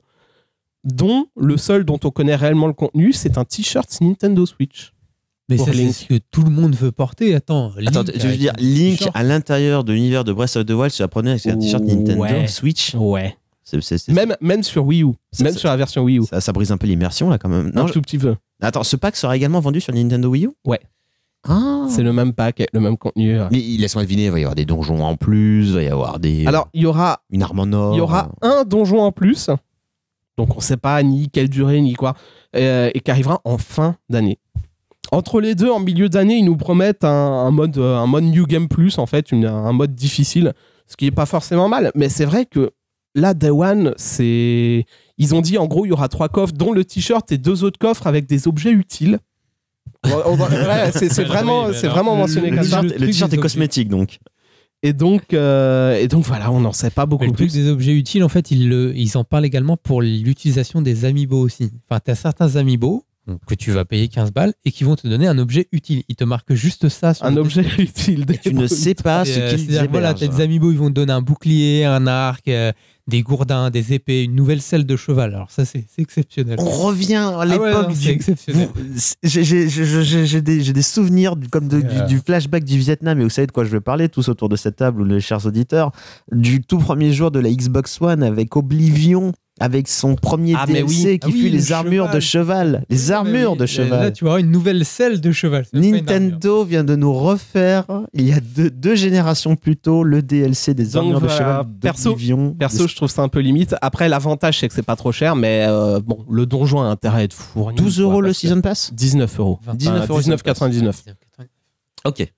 dont le seul dont on connaît réellement le contenu, c'est un t-shirt Nintendo Switch. Mais c'est ce que tout le monde veut porter. Attends, Link, je veux dire, Link à l'intérieur de l'univers de Breath of the Wild se la prenait avec un t-shirt Nintendo Switch. Ouais. Même, même sur Wii U, même sur la version Wii U. Ça, brise un peu l'immersion là quand même. un tout petit peu. Attends, ce pack sera également vendu sur Nintendo Wii U Ouais. Ah. C'est le même pack, le même contenu. Mais laisse-moi deviner, il va y avoir des donjons en plus, il va y avoir des. Alors, il y aura. Une arme en or. Il y aura un donjon en plus donc on ne sait pas ni quelle durée ni quoi, euh, et, qui arrivera en fin d'année. Entre les deux, en milieu d'année, ils nous promettent un, mode, euh, un mode New Game Plus, en fait, un mode difficile, ce qui n'est pas forcément mal. Mais c'est vrai que là, Day One, c'est. Ils ont dit en gros, il y aura trois coffres, dont le t-shirt et deux autres coffres avec des objets utiles. c'est vraiment, vraiment mentionné comme Le t-shirt est cosmétique donc. Et donc, euh, donc voilà, on n'en sait pas beaucoup plus. plus. Des objets utiles, en fait, ils, ils en parlent également pour l'utilisation des amiibo aussi. Enfin, tu as certains amiibo que tu vas payer 15 balles et qui vont te donner un objet utile. Ils te marquent juste ça. Sur un objet utile. tu ne sais pas ce euh, qu'ils Voilà, hein, tes des ils vont te donner un bouclier, un arc. Euh, des gourdins, des épées, une nouvelle selle de cheval. Alors ça, c'est exceptionnel. On revient à l'époque exceptionnel. J'ai des, souvenirs comme du, flashback du Vietnam, et vous savez de quoi je veux parler, tous autour de cette table, les chers auditeurs, du tout premier jour de la Xbox One avec Oblivion avec son premier ah, DLC ah qui fut les armures de cheval. Les armures de euh, cheval. Là, tu vois une nouvelle selle de cheval. Nintendo vient de nous refaire, il y a deux, générations plus tôt, le DLC des armures de cheval. Perso, perso je trouve ça un peu limite. Après, l'avantage, c'est que c'est pas trop cher, mais euh, bon, le donjon a intérêt à être fourni. 12 euros le Season Pass 19 euros. 19,99 Ok.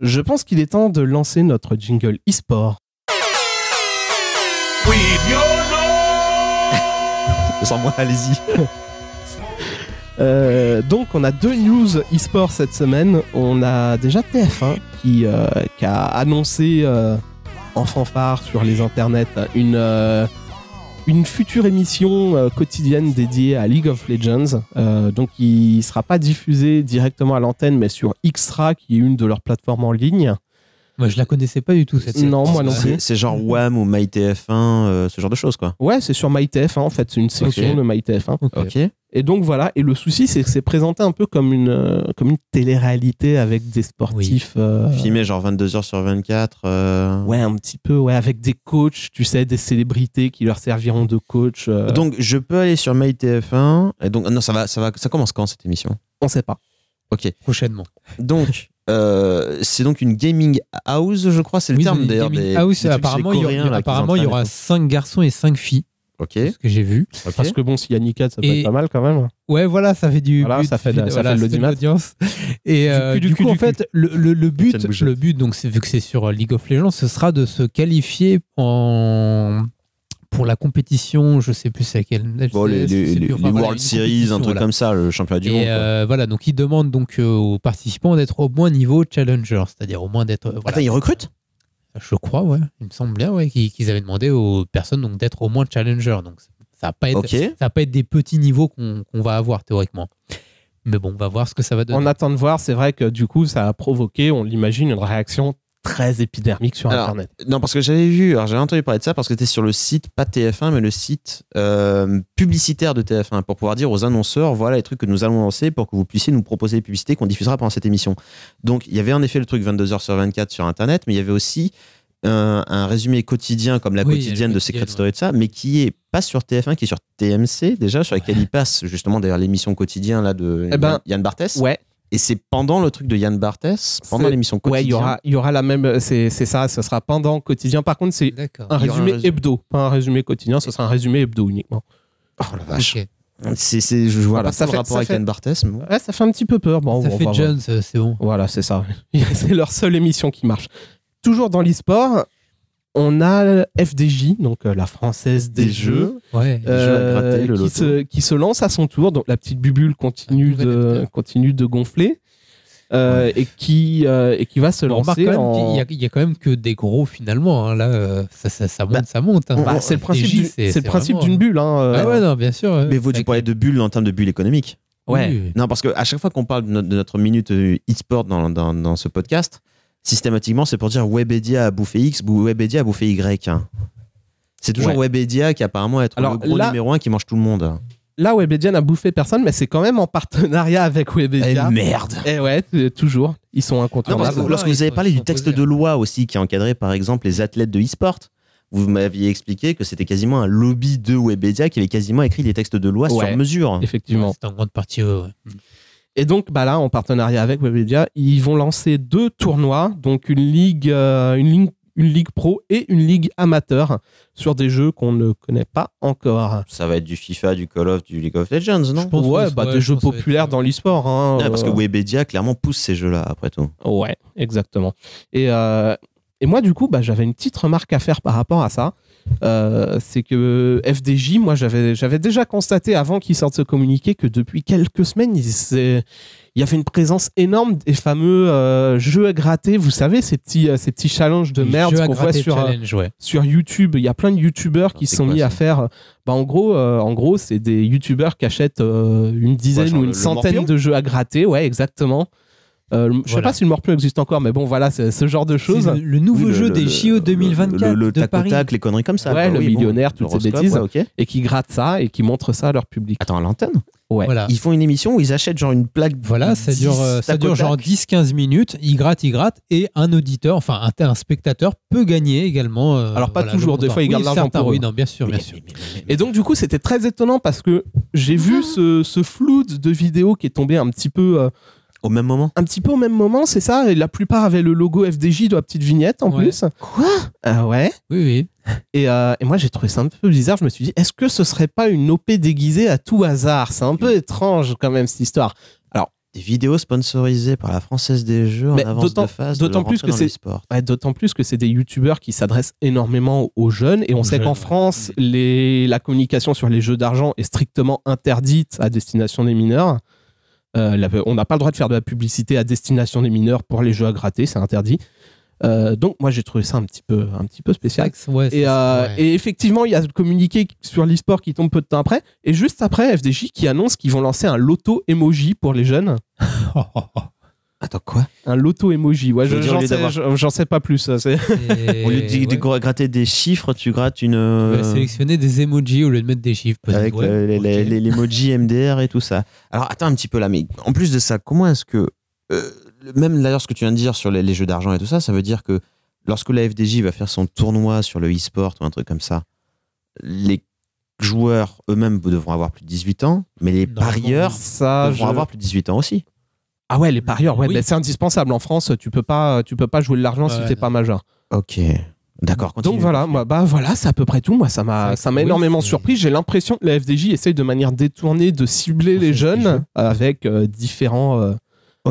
Je pense qu'il est temps de lancer notre jingle e-sport. Oui sens allez-y. Euh, donc on a deux news e-sport cette semaine. On a déjà TF1 qui, euh, qui a annoncé euh, en fanfare sur les internets une, une future émission quotidienne dédiée à League of Legends. donc il sera pas diffusé directement à l'antenne mais sur Xtra qui est une de leurs plateformes en ligne. Moi, je la connaissais pas du tout cette série. Non, moi non plus. C'est genre WAM ou MyTF1, euh, ce genre de choses, quoi. Ouais, c'est sur MyTF1, en fait. C'est une section de MyTF1. Ok. Et donc, voilà. Et le souci, c'est que c'est présenté un peu comme une, euh, comme une télé-réalité avec des sportifs. Euh, Filmé genre 22h sur 24. Ouais, un petit peu, ouais. Avec des coachs, tu sais, des célébrités qui leur serviront de coach. Donc, je peux aller sur MyTF1. Et donc, non, ça va, ça va, ça commence quand cette émission On sait pas. Ok. Prochainement. Donc, Euh, c'est donc une gaming house, je crois, c'est le terme d'ailleurs. apparemment, il y, y aura 5 garçons et 5 filles. Ok. Ce que j'ai vu. Parce que bon, s'il y a Nikat, ça peut être pas mal quand même. Ouais, voilà, ça fait du. Voilà, ça fait de, voilà, l'audience. Et du, euh, coup, en fait, le, le, but, le but, donc, vu que c'est sur euh, League of Legends, ce sera de se qualifier en pour la compétition, je sais plus c'est laquelle. Bon, les, World Series, un truc comme ça, le championnat du monde. Euh, voilà, donc ils demandent donc euh, aux participants d'être au moins niveau challenger, c'est-à-dire au moins d'être. Euh, Attends, ils recrutent Je crois, ouais. Il me semble bien, ouais, qu'ils avaient demandé aux personnes donc d'être au moins challenger. Donc ça va pas être, ça va pas être des petits niveaux qu'on va avoir théoriquement. Mais bon, on va voir ce que ça va donner. On attend de voir. C'est vrai que du coup, ça a provoqué, on l'imagine, une réaction très épidermique sur Internet. Non, parce que j'avais vu, alors j'avais entendu parler de ça parce que c'était sur le site, pas TF1, mais le site euh, publicitaire de TF1 pour pouvoir dire aux annonceurs voilà les trucs que nous allons lancer pour que vous puissiez nous proposer les publicités qu'on diffusera pendant cette émission. Donc il y avait en effet le truc 22h sur 24 sur Internet, mais il y avait aussi un, résumé quotidien comme la quotidienne de Secret Story de ça, mais qui est pas sur TF1, qui est sur TMC déjà, sur laquelle il passe justement derrière l'émission quotidien là de eh ben, Yann Barthès. Ouais, et c'est pendant le truc de Yann Barthès, pendant l'émission quotidien. Ouais, il y aura, y aura la même. Euh, c'est ça, ce sera pendant quotidien. Par contre, c'est un résumé, hebdo, pas un résumé quotidien, ce sera un résumé hebdo uniquement. Oh la vache. C'est, je vois ah, ça fait, rapport avec Yann Ouais, ça fait un petit peu peur. Bon, ça fait John, c'est bon. Voilà, c'est ça. c'est leur seule émission qui marche. Toujours dans l'e-sport, on a FDJ, donc euh, la française des, jeux, qui, se, lance à son tour. Donc la petite bulle continue de continue de gonfler. Euh, et, qui, euh, et qui va se lancer. Il n'y a, quand même que des gros finalement. Hein. Là, ça, ça, monte, bah, ça monte. Hein. Bah, c'est le principe, d'une bulle. Hein, bien sûr. Mais vous, parlez de bulle en termes de bulle économique. Oui. Non, parce qu'à chaque fois qu'on parle de notre, minute e-sport dans, ce podcast, systématiquement, c'est pour dire Webedia a bouffé X ou Webedia a bouffé Y. Hein. C'est toujours Webedia qui apparemment est le gros numéro un qui mange tout le monde. Là, Webedia n'a bouffé personne, mais c'est quand même en partenariat avec Webedia. Et eh, merde Et eh ouais, toujours. Ils sont incontournables. lorsque vous avez parlé du texte de loi aussi qui encadrait par exemple les athlètes de e-sport, vous m'aviez expliqué que c'était quasiment un lobby de Webedia qui avait quasiment écrit les textes de loi sur mesure. Effectivement. c'est en grande partie eux, ouais. Et donc, bah là, en partenariat avec Webedia, ils vont lancer deux tournois, donc une ligue, euh, une une ligue pro et une ligue amateur sur des jeux qu'on ne connaît pas encore. Ça va être du FIFA, du Call of, du League of Legends, non je pense Ouais, bah, des jeux populaires dans l'e-sport. Hein, ah, parce que euh. Webedia, clairement, pousse ces jeux-là, après tout. Ouais, exactement. Et, euh, et moi, du coup, bah, j'avais une petite remarque à faire par rapport à ça. Euh, c'est que FDJ, moi, j'avais déjà constaté avant qu'ils sortent ce communiqué que depuis quelques semaines, il, il y avait une présence énorme des fameux euh, jeux à gratter. Vous savez, ces petits, euh, ces petits challenges de merde qu'on voit sur, sur YouTube. Il y a plein de YouTubeurs ah, qui se sont mis à faire. Bah, en gros, en gros c'est des YouTubeurs qui achètent une dizaine ou une centaine de jeux à gratter. Ouais, exactement. Euh, je sais pas si le morpion existe encore, mais bon, voilà, ce genre de choses. Le, nouveau jeu des JO 2024 le, de Paris. Tac, les conneries comme ça. Ouais, bah le millionnaire, toutes ces bêtises, et qui gratte ça et qui montre ça à leur public. Attends, à l'antenne. Ouais. Ils font une émission où ils achètent genre une plaque. Voilà, ça dure, euh, ça dure genre 10-15 minutes. Ils grattent, ils grattent. Et un auditeur, enfin un, spectateur, peut gagner également. Euh, Alors, pas toujours, des fois, ils gardent l'argent pour eux. Oui, non, bien sûr, bien sûr. Et donc, du coup, c'était très étonnant parce que j'ai vu ce, ce flou de vidéos qui est tombé un petit peu au même moment Un petit peu au même moment, c'est ça. Et la plupart avaient le logo FDJ de la petite vignette en plus. Quoi Ah ouais Oui, oui. Et, euh, et, moi, j'ai trouvé ça un peu bizarre. Je me suis dit, est-ce que ce serait pas une OP déguisée à tout hasard C'est un peu étrange, quand même, cette histoire. Alors. Des vidéos sponsorisées par la Française des Jeux en avance de phase. D'autant plus, que c'est d'autant plus que c'est des youtubeurs qui s'adressent énormément aux jeunes. Et on sait qu'en France, les, la communication sur les jeux d'argent est strictement interdite à destination des mineurs. Euh, on n'a pas le droit de faire de la publicité à destination des mineurs pour les jeux à gratter, c'est interdit. Euh, donc moi j'ai trouvé ça un petit peu un petit peu spécial. Euh, et, effectivement il y a le communiqué sur l'e-sport qui tombe peu de temps après et juste après FDJ qui annonce qu'ils vont lancer un loto emoji pour les jeunes. quoi Un loto emoji. Ouais, j'en sais, pas plus. Au lieu de, gratter des chiffres, tu grattes une. Euh, sélectionner des emojis au lieu de mettre des chiffres. avec euh, MDR et tout ça. Alors attends un petit peu là, mais en plus de ça, comment est-ce que euh, même d'ailleurs ce que tu viens de dire sur les, jeux d'argent et tout ça, ça veut dire que lorsque la FDJ va faire son tournoi sur le e-sport ou un truc comme ça, les joueurs eux-mêmes devront avoir plus de 18 ans, mais les parieurs Ça, devront avoir plus de 18 ans aussi. Ah ouais, les parieurs, ouais, c'est indispensable. En France, tu peux pas, tu peux pas jouer de l'argent si t'es pas majeur. Ok. D'accord. Donc voilà, bah voilà, c'est à peu près tout. Moi, ça m'a, ça m'a énormément surpris. J'ai l'impression que la FDJ essaye de manière détournée de cibler les jeunes avec euh, différents, euh,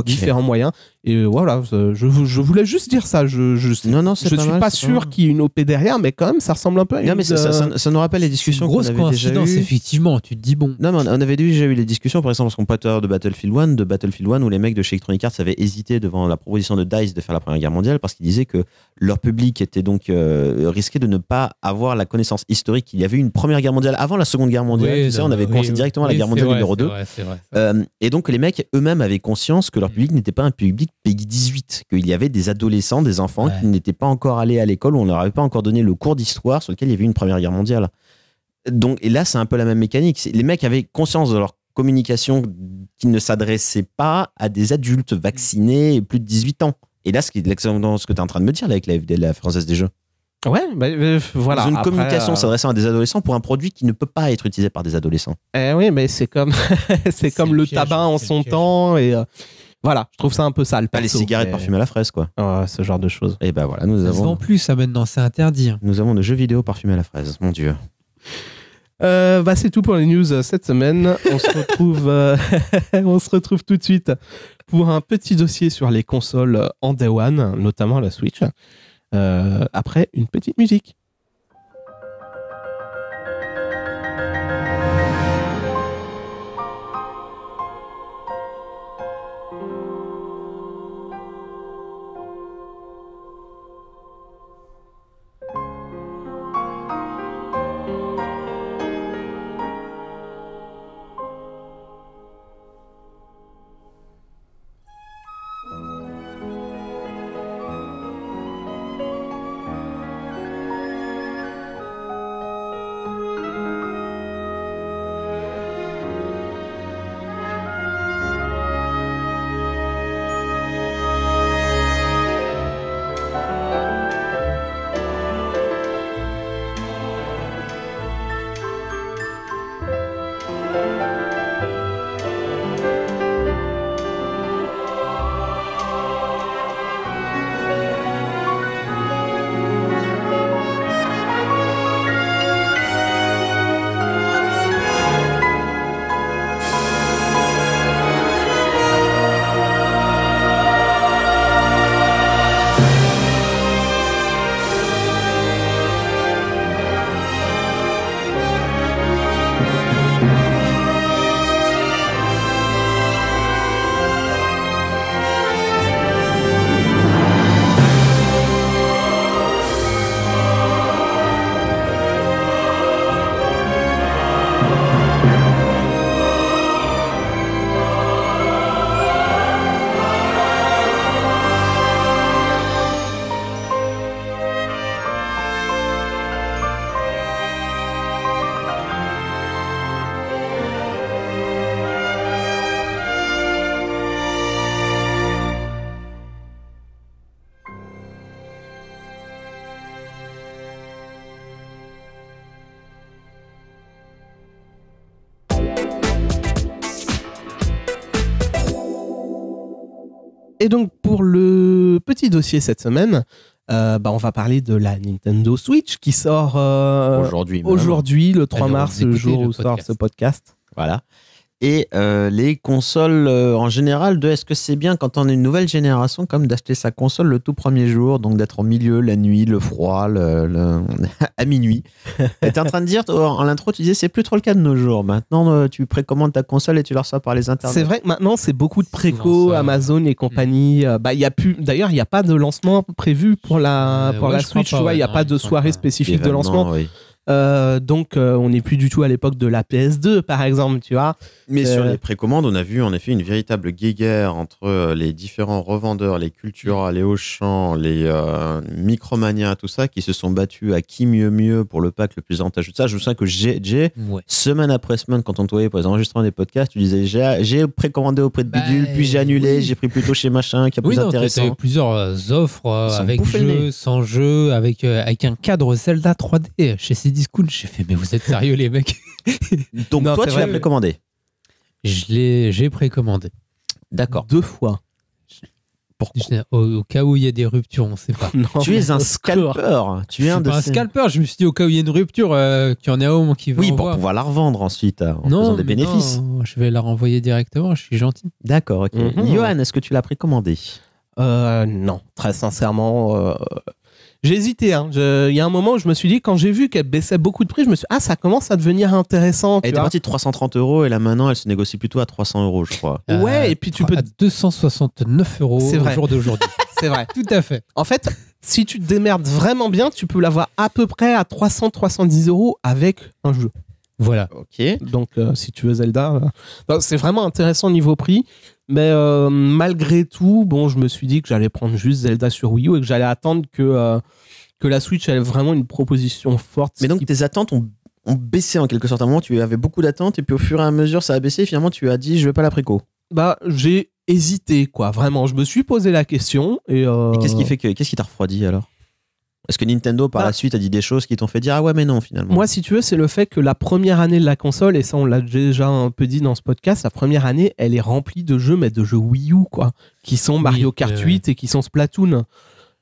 différents moyens. Et euh, voilà, je, je, voulais juste dire ça. Je, je, je suis pas sûr qu'il y ait une OP derrière, mais quand même, ça ressemble un peu à une. Non, mais ça, ça, nous rappelle les discussions qu'on avait déjà eues. effectivement, tu te dis bon. Non, mais on avait déjà eu les discussions, par exemple, qu'on parlait de Battlefield 1, de Battlefield 1, où les mecs de chez Electronic Arts avaient hésité devant la proposition de DICE de faire la Première Guerre mondiale parce qu'ils disaient que leur public était donc euh, risqué de ne pas avoir la connaissance historique qu'il y avait eu une Première Guerre mondiale avant la Seconde Guerre mondiale. on avait pensé directement à la Guerre mondiale numéro 2. Euh, et donc, les mecs eux-mêmes avaient conscience que leur public n'était pas un public Peggy 18, qu'il y avait des adolescents, des enfants qui n'étaient pas encore allés à l'école, où on leur avait pas encore donné le cours d'histoire sur lequel il y avait une première guerre mondiale. Donc, et là, c'est un peu la même mécanique. Les mecs avaient conscience de leur communication qui ne s'adressait pas à des adultes vaccinés plus de 18 ans. Et là, ce, ce que tu es en train de me dire avec la la Française des Jeux. Ouais, bah, euh, voilà. une communication euh, s'adressant à des adolescents pour un produit qui ne peut pas être utilisé par des adolescents. Eh oui, mais c'est comme, c'est comme le, tabac en son temps et. Euh, voilà, je trouve ça un peu sale. Pas ah, les cigarettes parfumées à la fraise, quoi. Oh, ce genre de choses. Et eh ben voilà, nous avons. Se vend plus ça maintenant, c'est interdit. Nous avons de jeux vidéo parfumés à la fraise, mon dieu. Euh, bah c'est tout pour les news euh, cette semaine. On se retrouve, euh, on se retrouve tout de suite pour un petit dossier sur les consoles en day one, notamment la Switch. après une petite musique. Et donc pour le petit dossier cette semaine, euh, bah, on va parler de la Nintendo Switch qui sort euh, aujourd'hui, aujourd'hui, le 3 mars, le jour où sort ce podcast. Voilà et euh, les consoles euh, en général de est-ce que c'est bien quand on est une nouvelle génération comme d'acheter sa console le tout premier jour, donc d'être au milieu la nuit, le froid, le, à minuit. tu es en train de dire, en l'intro, tu disais c'est plus trop le cas de nos jours. Maintenant, euh, tu précommandes ta console et tu la reçois par les internets. C'est vrai que maintenant, c'est beaucoup de préco, Amazon et compagnie. Mm. Bah, y a plus... D'ailleurs, il n'y a pas de lancement prévu pour la, pour la Switch. Il n'y a pas de soirée spécifique de lancement. Euh, donc, euh, on n'est plus du tout à l'époque de la PS2, par exemple, tu vois. Mais sur euh, les précommandes, on a vu en effet une véritable guéguerre entre les différents revendeurs, les Cultura, les Auchan, les Micromania, tout ça, qui se sont battus à qui mieux mieux pour le pack le plus avantageux ça. Je me que j'ai, semaine après semaine, quand on te voyait pour les enregistrements des podcasts, tu disais j'ai, précommandé auprès de bah, Bidule, puis j'ai annulé, j'ai pris plutôt chez machin, qui a oui, plus non, intéressant. plusieurs offres avec jeu, sans jeu, avec, avec un cadre Zelda 3D chez CD Discount. J'ai fait, mais vous êtes sérieux, les mecs Donc, toi, tu l'as précommandé J'ai précommandé. D'accord. Deux fois. Pour au, cas où il y a des ruptures, on ne sait pas. tu es un scalper. Tu es un, pas scalper. Je me suis dit, au cas où il y a une rupture, tu euh, qu'il y en a un qui veut. Oui, pour pouvoir la revendre ensuite euh, en faisant des bénéfices. Non, je vais la renvoyer directement. Je suis gentil. D'accord, mhm. Johan, est-ce que tu l'as précommandé euh, Non, très sincèrement. J'ai hésité. Hein. Il y a un moment où je me suis dit, quand j'ai vu qu'elle baissait beaucoup de prix, je me suis dit, ah, ça commence à devenir intéressant. Elle était partie de 330 euros et là maintenant, elle se négocie plutôt à 300 euros, je crois. Euh, ouais, et puis tu peux. À 269 euros au jour d'aujourd'hui. C'est vrai. Tout à fait. En fait, si tu te démerdes vraiment bien, tu peux l'avoir à peu près à 300-310 euros avec un jeu. Voilà. Ok. Donc, euh, si tu veux Zelda, euh, c'est vraiment intéressant niveau prix. Mais euh, malgré tout, bon, je me suis dit que j'allais prendre juste Zelda sur Wii U et que j'allais attendre que, euh, que la Switch ait vraiment une proposition forte. Mais donc tes attentes ont, baissé en quelque sorte. À un moment, tu avais beaucoup d'attentes et puis au fur et à mesure, ça a baissé. Et finalement, tu as dit, je vais pas la préco. Bah, j'ai hésité, quoi, vraiment. Je me suis posé la question et. Euh, qu'est-ce qui fait qu'est-ce qui t'a refroidi alors est-ce que Nintendo, par bah. la suite, a dit des choses qui t'ont fait dire Ah ouais, mais non, finalement Moi, si tu veux, c'est le fait que la première année de la console, et ça, on l'a déjà un peu dit dans ce podcast, la première année, elle est remplie de jeux, mais de jeux Wii U, quoi, qui sont Mario Kart 8 et qui sont Splatoon.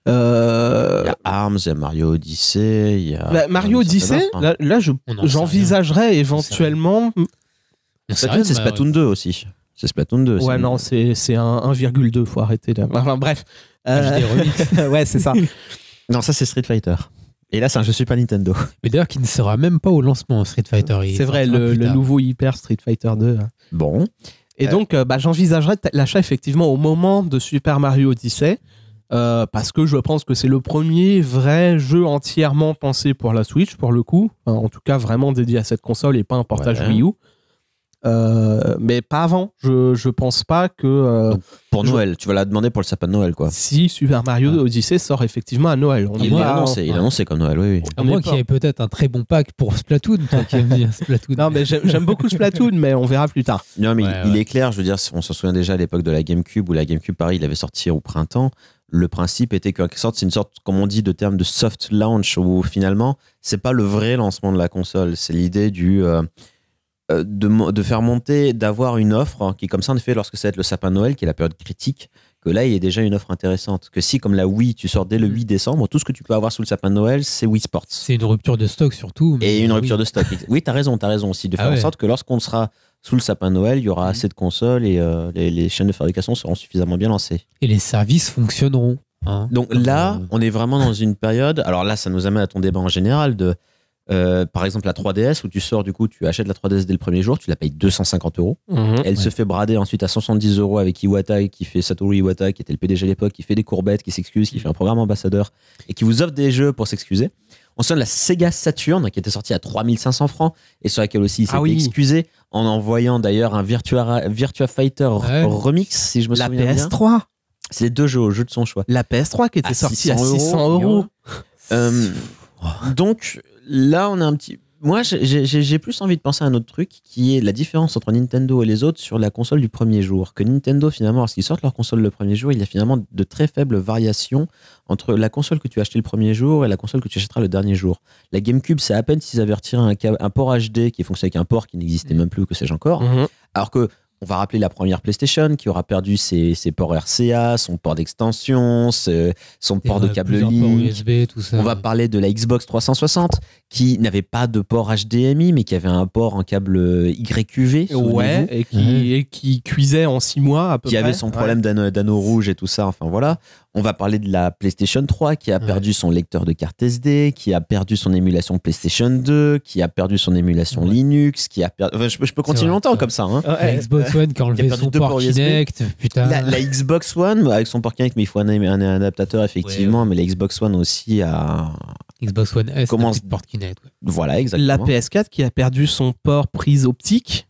Euh, il y a Arms, il y a Mario Odyssey, il y a. Bah, Mario Odyssey, là, j'envisagerais je, éventuellement. c'est bah, Splatoon 2 aussi. C'est Splatoon 2. Ouais, non, c'est 1,2, faut arrêter là. Enfin, bref. Euh, ouais, c'est ça. Non, ça c'est Street Fighter. Et là, c'est un jeu pas Nintendo. Mais d'ailleurs, qui ne sera même pas au lancement Street Fighter. C'est vrai, le, nouveau Hyper Street Fighter 2. Hein. Bon. Et euh. donc, euh, bah, j'envisagerais l'achat effectivement au moment de Super Mario Odyssey, euh, parce que je pense que c'est le premier vrai jeu entièrement pensé pour la Switch, pour le coup. en tout cas, vraiment dédié à cette console et pas un portage Wii U. Euh, mais pas avant. Je, je pense pas que. Euh, pour Noël, tu vas la demander pour le sapin de Noël, quoi. Si Super Mario ah. Odyssey sort effectivement à Noël. On ah, il est annoncé, il annoncé comme Noël, oui. À moins qu'il y ait peut-être un très bon pack pour Splatoon, toi qui bien Splatoon. Non, mais j'aime beaucoup Splatoon, mais on verra plus tard. Non, mais il, est clair, je veux dire, on s'en souvient déjà à l'époque de la GameCube où la GameCube, Paris il avait sorti au printemps. Le principe était qu'en quelque sorte, c'est une sorte, comme on dit, de terme de soft launch où finalement, c'est pas le vrai lancement de la console. C'est l'idée du. Euh, euh, de, faire monter, d'avoir une offre qui, comme ça, en effet, lorsque ça va être le sapin de Noël, qui est la période critique, que là, il y a déjà une offre intéressante. Que si, comme la Wii, tu sors dès le 8 mm. décembre, tout ce que tu peux avoir sous le sapin de Noël, c'est Wii Sports. C'est une rupture de stock surtout. Et une rupture de stock. Oui, tu as raison, tu as raison aussi, de ah faire en sorte que lorsqu'on sera sous le sapin Noël, il y aura mm. assez de consoles et euh, les, chaînes de fabrication seront suffisamment bien lancées. Et les services fonctionneront. Hein. Donc là, euh, on est vraiment dans une période. Alors là, ça nous amène à ton débat en général de euh, par exemple, la 3DS, où tu sors, du coup, tu achètes la 3DS dès le premier jour, tu la payes 250 euros. Mhm. Elle se fait brader ensuite à 170 euros avec Iwata, qui fait Satoru Iwata, qui était le PDG à l'époque, qui fait des courbettes, qui s'excuse, qui mhm. fait un programme ambassadeur et qui vous offre des jeux pour s'excuser. on sonne la Sega Saturn, qui était sortie à 3500 francs et sur laquelle aussi il ah s'est excusé en envoyant d'ailleurs un Virtua, Fighter ah remix, si je me souviens bien. La PS3 C'est deux jeux, jeu de son choix. La PS3 qui était sortie à 600 euros. euros. Euh, Oh. Donc là, on a un petit. Moi, j'ai plus envie de penser à un autre truc qui est la différence entre Nintendo et les autres sur la console du premier jour. Que Nintendo, finalement, lorsqu'ils sortent leur console le premier jour, il y a finalement de très faibles variations entre la console que tu as achetée le premier jour et la console que tu achèteras le dernier jour. La GameCube, c'est à peine s'ils avaient retiré un, un, port HD qui fonctionnait avec un port qui n'existait mm. même plus, que sais-je encore. Mm-hmm. Alors que on va rappeler la première PlayStation qui aura perdu ses, ports RCA, son port d'extension, son port de câble link. USB, tout ça, on va parler de la Xbox 360 qui n'avait pas de port HDMI mais qui avait un port en câble YQV. Ouais, et qui, cuisait en six mois à peu qui près. Qui avait son problème d'anneau rouge et tout ça. Enfin voilà. On va parler de la PlayStation 3 qui a perdu son lecteur de carte SD, qui a perdu son émulation PlayStation 2, qui a perdu son émulation Linux, qui a perdu. je, peux continuer longtemps comme ça. Hein. la Xbox One qui a enlevé son port Kinect. Putain. La, Xbox One avec son port Kinect, mais il faut un, adaptateur effectivement. mais la Xbox One aussi a. Xbox One S, commence... port Kinect. Voilà, exactement. La PS4 qui a perdu son port prise optique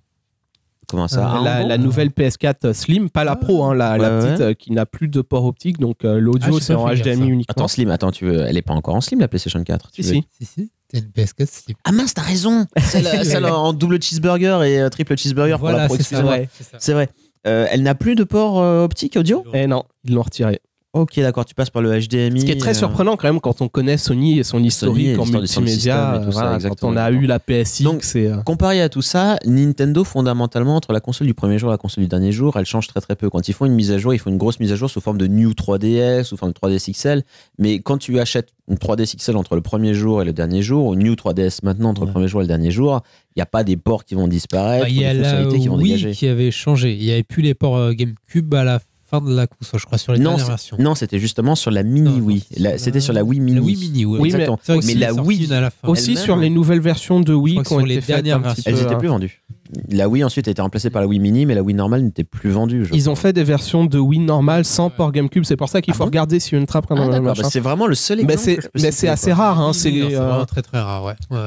euh, la, nouvelle PS4 euh, Slim, pas la ah. Pro, hein, la, petite euh, qui n'a plus de port optique, donc l'audio ah, c'est en HDMI uniquement. Attends, Slim, attends, tu veux... elle est pas encore en Slim la PlayStation 4 si, si, si, Une PS4 Slim. Ah mince, t'as raison Celle, celle en double cheeseburger et triple cheeseburger pour la Pro, C'est vrai. elle n'a plus de port optique audio Eh non, ils l'ont retiré. Ok, d'accord, tu passes par le HDMI. Ce qui est très euh, surprenant quand même quand on connaît Sony et son historique en multimédia, euh, quand on a eu la PSI. Donc, euh, comparé à tout ça, Nintendo, fondamentalement, entre la console du premier jour et la console du dernier jour, elle change très très peu. Quand ils font une mise à jour, ils font une grosse mise à jour sous forme de New 3DS, sous forme de 3DS XL. Mais quand tu achètes une 3DS XL entre le premier jour et le dernier jour, ou New 3DS maintenant entre le premier jour et le dernier jour, il n'y a pas des ports qui vont disparaître, bah, il y a qui vont qui avait changé. Il n'y avait plus les ports GameCube à la fin fin de la console, je crois, sur les non, dernières versions. Non, c'était justement sur la mini Wii. C'était sur la Wii Mini. La Wii Mini, oui, Mais, mais la Wii. À la fin. Aussi sur les hein. nouvelles versions de Wii qui ont été les dernières versions. Elles n'étaient hein. plus vendues. La Wii ensuite a été remplacée par la Wii Mini, mais la Wii normale n'était plus vendue. Ils ont fait des versions de Wii Normal sans port GameCube. C'est pour ça qu'il ah faut regarder si une trappe ah, bah, C'est vraiment le seul exemple. Mais c'est assez rare. Hein, c'est euh, très très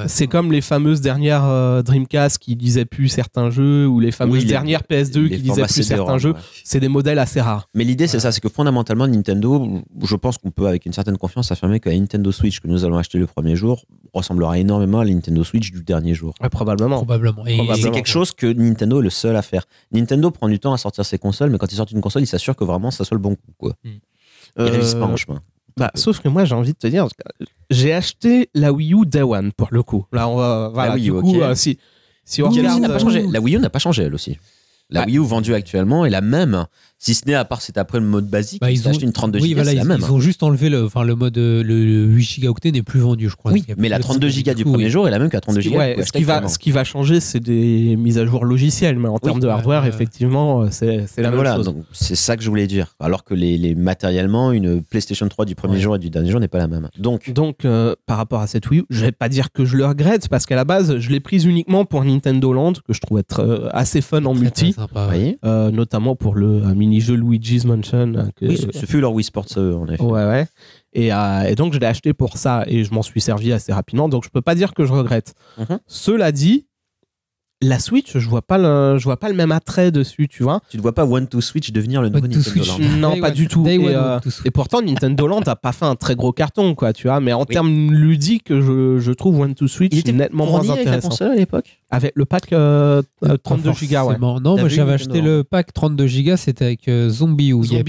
c'est comme les fameuses dernières euh, Dreamcast qui disaient plus certains jeux ou les fameuses dernières PS2 qui disaient plus certains hein, jeux. C'est des modèles assez rares. Mais l'idée c'est ça, c'est que fondamentalement Nintendo, je pense qu'on peut avec une certaine confiance affirmer que la Nintendo Switch que nous allons acheter le premier jour ressemblera énormément à la Nintendo Switch du dernier jour. probablement. Probablement. quelque chose que Nintendo est le seul à faire. Nintendo prend du temps à sortir ses consoles, mais quand il sortent une console, ils s'assurent que vraiment ça soit le bon coup. Quoi. Mm. Euh, ils pas bah, sauf que moi, j'ai envie de te dire, j'ai acheté la Wii U Day One pour le coup. Là, la Wii U, du euh, si, on euh, La Wii U n'a pas changé, elle aussi. La bah, Wii U vendue actuellement est la même. Si ce n'est à part, c'est après le mode basique. Bah, ils ont acheté une 32 Go, c'est la même. Ils hein. ont juste enlevé le, enfin le mode le, 8 Go n'est plus vendu, je crois. mais la 32 Go du premier jour est la même qu'à 32 Go. Ce, qui va, ce qui va changer, c'est des mises à jour logicielles, mais en termes de hardware, effectivement, c'est, la ah, même chose. c'est ça que je voulais dire. Alors que les, matériellement, une PlayStation 3 du premier jour et du dernier jour n'est pas la même. Donc, donc euh, par rapport à cette Wii, je vais pas dire que je le regrette parce qu'à la base, je l'ai prise uniquement pour Nintendo Land, que je trouve être euh, assez fun en multi, euh, notamment pour le ni jeu Luigi's Mansion. Hein, ce, fut leur Wii Sports, euh, en effet. Ouais, ouais. Euh, et, donc, je l'ai acheté pour ça et je m'en suis servi assez rapidement. Donc, je peux pas dire que je regrette. Uh-huh. Cela dit, la Switch, je vois pas je vois pas le même attrait dessus, tu vois. Tu ne vois pas One to Switch devenir le nouveau Nintendo Switch. Land. Non, pas du tout. Euh, et, pourtant, Nintendo Land a pas fait un très gros carton, quoi, tu vois. Mais en termes ludiques, je, je, trouve One to Switch nettement moins intéressant. à l'époque. Avec le pack 32 euh, euh, euh, Go. Ouais. Non, moi j'avais acheté hein. le pack 32 Go, c'était avec Zombie ou et,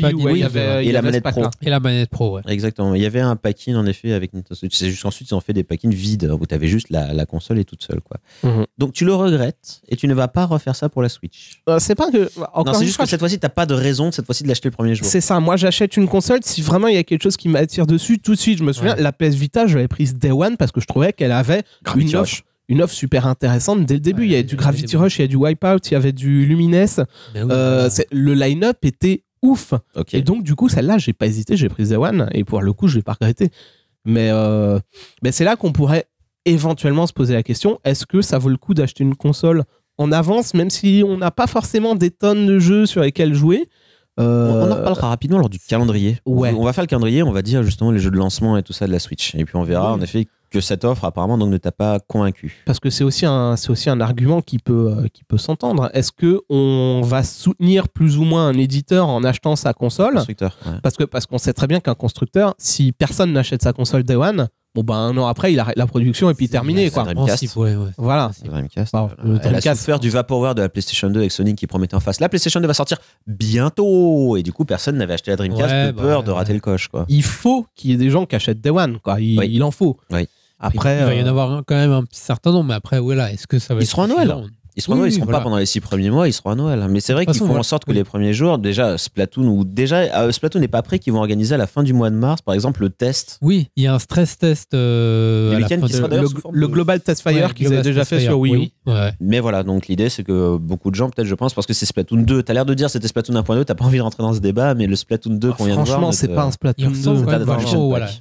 la manette pro. et la manette pro. Ouais. Exactement. Il y avait un pack en effet avec Nintendo Switch. C'est juste ensuite ils ont fait des pack vides où tu avais juste la, console et toute seule. Quoi. Mhm. Donc tu le regrettes et tu ne vas pas refaire ça pour la Switch. c'est pas que. non, c'est juste que cette fois-ci, tu pas de raison cette fois-ci de l'acheter le premier jour. C'est ça. Moi, j'achète une console si vraiment il y a quelque chose qui m'attire dessus tout de suite. Je me souviens, la PS Vita, j'avais l'avais prise Day One parce que je trouvais qu'elle avait une une offre super intéressante dès le début. il y avait du Gravity Rush, il y a du Wipeout, il y avait du Lumines. Ben euh, le line-up était ouf. Et donc, du coup, celle-là, j'ai pas hésité, j'ai pris The One. Et pour le coup, je ne vais pas regretté. Euh, mais, c'est là qu'on pourrait éventuellement se poser la question est-ce que ça vaut le coup d'acheter une console en avance, même si on n'a pas forcément des tonnes de jeux sur lesquels jouer euh, On en reparlera rapidement lors du calendrier. On va faire le calendrier, on va dire justement les jeux de lancement et tout ça de la Switch. Et puis on verra en effet cette offre apparemment donc ne t'a pas convaincu. Parce que c'est aussi un c'est aussi un argument qui peut euh, qui peut s'entendre. Est-ce que on va soutenir plus ou moins un éditeur en achetant sa console Parce que parce qu'on sait très bien qu'un constructeur, si personne n'achète sa console Day One, bon ben un an après il arrête la production et puis terminé quoi. Dreamcast. Voilà. Dreamcast. Elle a du vaporware de la PlayStation 2 avec Sony qui promettait en face la PlayStation 2 va sortir bientôt et du coup personne n'avait acheté la Dreamcast de bah peur de rater le coche quoi. Il faut qu'il y ait des gens qui achètent Day One quoi. Il, il en faut. Oui. Après, il, va y en euh, avoir quand même un certain nombre, mais après, voilà, est-ce que ça va Ils seront à Noël. Ils seront, ils seront pas pendant les six premiers mois, ils seront à Noël. Mais c'est vrai qu'ils font en sorte que les premiers jours, déjà Splatoon ou déjà euh, Splatoon n'est pas prêt, qu'ils vont organiser à la fin du mois de mars, par exemple le test. Oui, il y a un stress test. Euh, le, global test fire qu'ils avaient déjà fait sur Wii U. Mais voilà, donc l'idée c'est que beaucoup de gens, peut-être je pense, parce que c'est Splatoon 2. T'as l'air de dire c'était Splatoon 1.2, t'as pas envie de rentrer dans ce débat, mais le Splatoon 2 qu'on vient de voir. Franchement, c'est pas un Splatoon 2.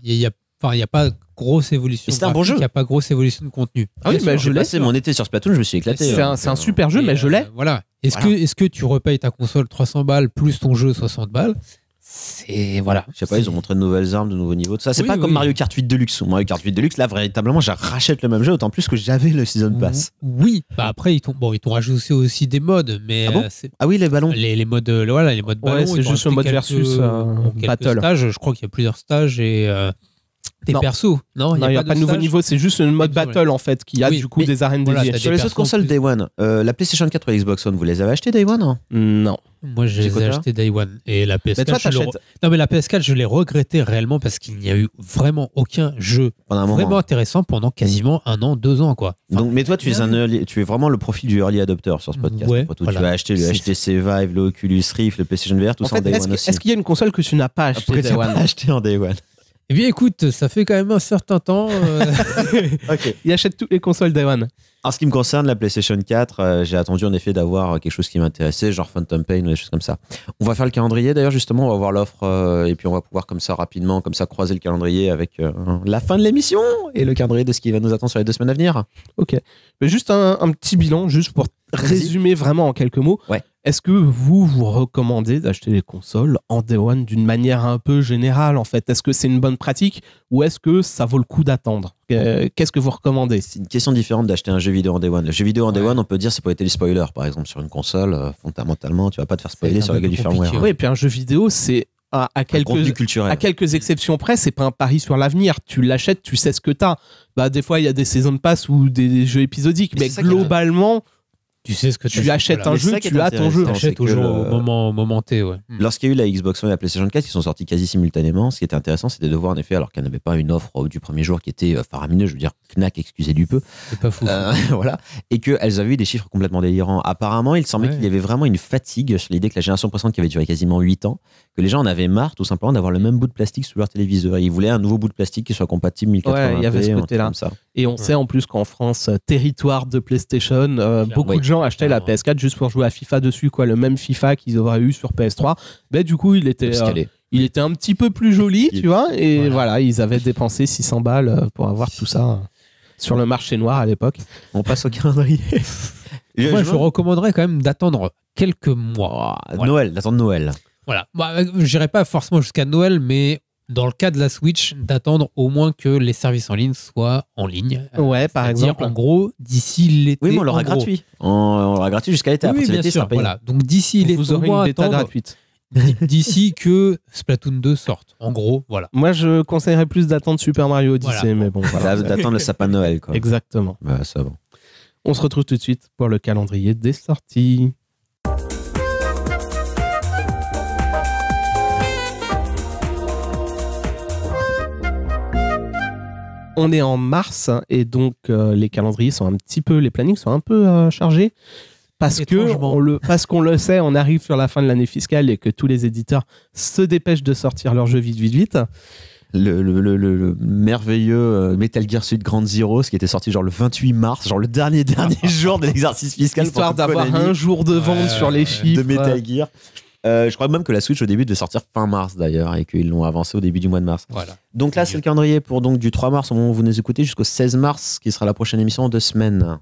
Il y a Enfin, il n'y a pas grosse évolution. C'est un bon jeu. Il n'y a pas grosse évolution de contenu. Ah oui, mais je l'ai. C'est mon été sur Splatoon, je me suis éclaté. C'est hein. un, super jeu, mais je l'ai. Euh, voilà. Est-ce que, est que tu repayes ta console 300 balles plus ton jeu 60 balles c'est voilà. Je sais pas, ils ont montré de nouvelles armes, de nouveaux niveaux, tout ça. C'est pas comme Mario Kart 8 Deluxe. Mario Kart 8 Deluxe, là, véritablement, je rachète le même jeu, autant plus que j'avais le Season Pass. Oui, bah après, ils t'ont bon, ils rajouté aussi des modes, mais. Ah, bon euh, ah oui, les ballons. Les, les modes, euh, voilà, les modes ouais, C'est juste le mode versus battle je crois qu'il y a plusieurs stages et des non. persos. Non, il n'y a, pas de nouveau niveau, c'est juste une mode battle en fait qui a du coup des arènes voilà, dédiées. Sur les autres consoles Day One, euh, la PlayStation 4 ou Xbox One, vous les avez achetées Day One hein Non. Moi, je les ai achetées Day One et la PS4. Non, mais la PS4, je l'ai regretté réellement parce qu'il n'y a eu vraiment aucun jeu vraiment intéressant pendant quasiment un an, deux ans quoi. Donc, mais toi, tu es un tu es vraiment le profil du early adopter sur ce podcast. Ouais, Tu vas acheter le HTC Vive, le Oculus Rift, le PlayStation VR, tout ça en Day One aussi. Est-ce qu'il y a une console que tu n'as pas achetée en Day One eh bien, écoute, ça fait quand même un certain temps. Euh, ok. Il achète toutes les consoles Day One. En ce qui me concerne, la PlayStation 4, euh, j'ai attendu en effet d'avoir euh, quelque chose qui m'intéressait, genre Phantom Pain ou des choses comme ça. On va faire le calendrier d'ailleurs, justement, on va voir l'offre et puis on va pouvoir comme ça rapidement, comme ça croiser le calendrier avec la fin de l'émission et le calendrier de ce qui va nous attendre sur les deux semaines à venir. Ok. Mais juste un, petit bilan, juste pour résumer vraiment en quelques mots. Ouais. Est-ce que vous vous recommandez d'acheter les consoles en day one d'une manière un peu générale en fait Est-ce que c'est une bonne pratique ou est-ce que ça vaut le coup d'attendre Qu'est-ce que vous recommandez C'est une question différente d'acheter un jeu vidéo en day one. Le jeu vidéo en day one, on peut dire c'est pour éviter les spoilers par exemple sur une console. Euh, fondamentalement, tu vas pas te faire spoiler sur la gueule du firmware. Oui, et puis un jeu vidéo c'est à, quelques, à quelques exceptions près, c'est pas un pari sur l'avenir. Tu l'achètes, tu sais ce que t'as. Bah, des fois, il y a des saisons de passe ou des, jeux épisodiques, mais, globalement. Tu sais ce que tu achètes un jeu, tu as ton jeu. Tu achètes au, moment, au moment T. Mm. Lorsqu'il y a eu la Xbox One et la PlayStation 4, ils sont sortis quasi simultanément. Ce qui était intéressant, c'était de voir en effet, alors qu'elle n'avait pas une offre euh, du premier jour qui était euh, faramineuse, je veux dire, Knack, excusez du peu. C'est pas fou. Euh, voilà. Et qu'elles avaient eu des chiffres complètement délirants. Apparemment, il semblait qu'il y avait vraiment une fatigue sur l'idée que la génération précédente, qui avait duré quasiment 8 ans, que les gens en avaient marre tout simplement d'avoir le même bout de plastique sous leur téléviseur. Ils voulaient un nouveau bout de plastique qui soit compatible 1080 Ouais, il y avait ce côté-là. Comme ça. Et on sait en plus qu'en France, euh, territoire de PlayStation, euh, beaucoup de gens achetaient la PS4 juste pour jouer à FIFA dessus, quoi. Le même FIFA qu'ils auraient eu sur PS3. Mais du coup, il était, euh, il était un petit peu plus joli, tu vois. Et voilà. ils avaient dépensé 600 balles pour avoir tout ça sur le marché noir à l'époque. On passe au calendrier. Moi, je recommanderais quand même d'attendre quelques mois. Noël, d'attendre Noël. Voilà. je bah, J'irai pas forcément jusqu'à Noël, mais dans le cas de la Switch, hmm. d'attendre au moins que les services en ligne soient en ligne. Ouais, par exemple. En gros, d'ici l'été. Oui, mais on l'aura gratuit. On, l'aura gratuit jusqu'à l'été. Oui, bien sûr. Voilà. Donc d'ici l'été, vous aurez une gratuite. D'ici que Splatoon 2 sorte. En gros, voilà. Moi, je conseillerais plus d'attendre Super Mario Odyssey, mais bon. D'attendre le sapin Noël, quoi. Exactement. Bah, ça, va On se retrouve tout de suite pour le calendrier des sorties. on est en mars hein, et donc euh, les calendriers sont un petit peu, les plannings sont un peu euh, chargés parce que parce qu'on le sait, on arrive sur la fin de l'année fiscale et que tous les éditeurs se dépêchent de sortir leur jeu vite, vite, vite. Le, merveilleux euh, Metal Gear Solid Grand Zero, ce qui était sorti genre le 28 mars, genre le dernier dernier jour de l'exercice fiscal. Histoire d'avoir un jour de vente sur les chiffres. De Metal Gear. Euh, je crois même que la Switch au début devait sortir fin mars d'ailleurs et qu'ils l'ont avancé au début du mois de mars. Donc là, c'est le calendrier pour donc du 3 mars au moment où vous nous écoutez jusqu'au 16 mars qui sera la prochaine émission en deux semaines.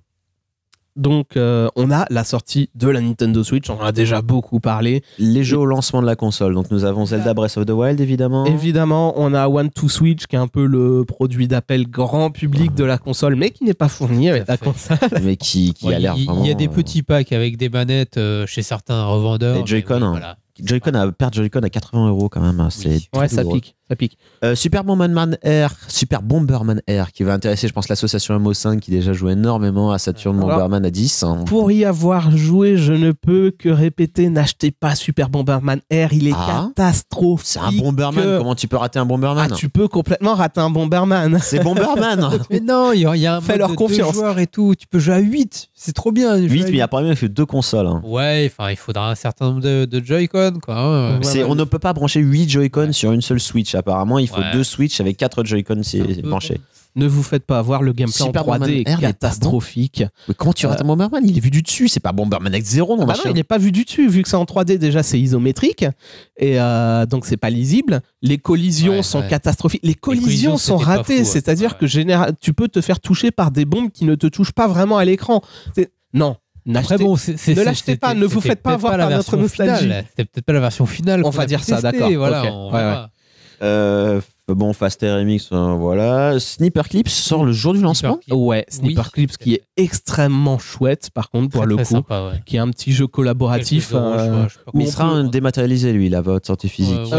Donc, euh, on a la sortie de la Nintendo Switch, on en a déjà beaucoup parlé. Les jeux au lancement de la console, donc nous avons Zelda Breath of the Wild, évidemment. Évidemment, on a One to Switch, qui est un peu le produit d'appel grand public de la console, mais qui n'est pas fourni avec la console. Mais qui, qui a l'air Il y a des euh, petits packs avec des manettes euh, chez certains revendeurs. Des Joy-Con. Hein. voilà. Joy-Con à perdre Joy-Con à 80 euros quand même, hein, c'est ouais, ça pique, ça pique. Euh, Super Bomberman Air, Super Bomberman R qui va intéresser je pense l'association MO5 qui déjà joue énormément à Saturn Bomberman à 10. Hein. Pour y avoir joué, je ne peux que répéter n'achetez pas Super Bomberman R il est ah. catastrophique. C'est un Bomberman, comment tu peux rater un Bomberman ah, tu peux complètement rater un Bomberman. C'est Bomberman. mais non, il y, a un Fais mode leur de joueurs et tout, tu peux jouer à 8, c'est trop bien. 8 mais il y a pas même fait deux consoles. Hein. Ouais, enfin il faudra un certain nombre de, de Joy-Con quoi. Hein, on ne peut pas brancher 8 Joy-Con sur une seule Switch, apparemment. Il faut deux Switch avec 4 Joy-Con branchés. Ne vous faites pas avoir le gameplay en 3D catastrophique. Mais comment tu rates euh, Bomberman Il est vu du dessus, c'est pas Bomberman X0 ah bah non, il n'est pas vu du dessus, vu que c'est en 3D déjà, c'est isométrique et euh, donc c'est pas lisible. Les collisions sont catastrophiques. Les collisions, sont ratées, c'est-à-dire que tu peux te faire toucher par des bombes qui ne te touchent pas vraiment à l'écran. Non, ne l'achetez pas, ne vous faites pas avoir par notre nostalgie. C'était peut-être pas la version finale. On va dire ça, d'accord. ouais, ouais. Euh, euh, bon, Faster Remix, euh, voilà. Sniper Clips sort le jour du lancement. Ouais, Sniper Clips qui est extrêmement chouette, par contre, pour le coup, qui est un petit jeu collaboratif. Euh, mais il sera hein. dématérialisé, lui, la votre sortie physique. je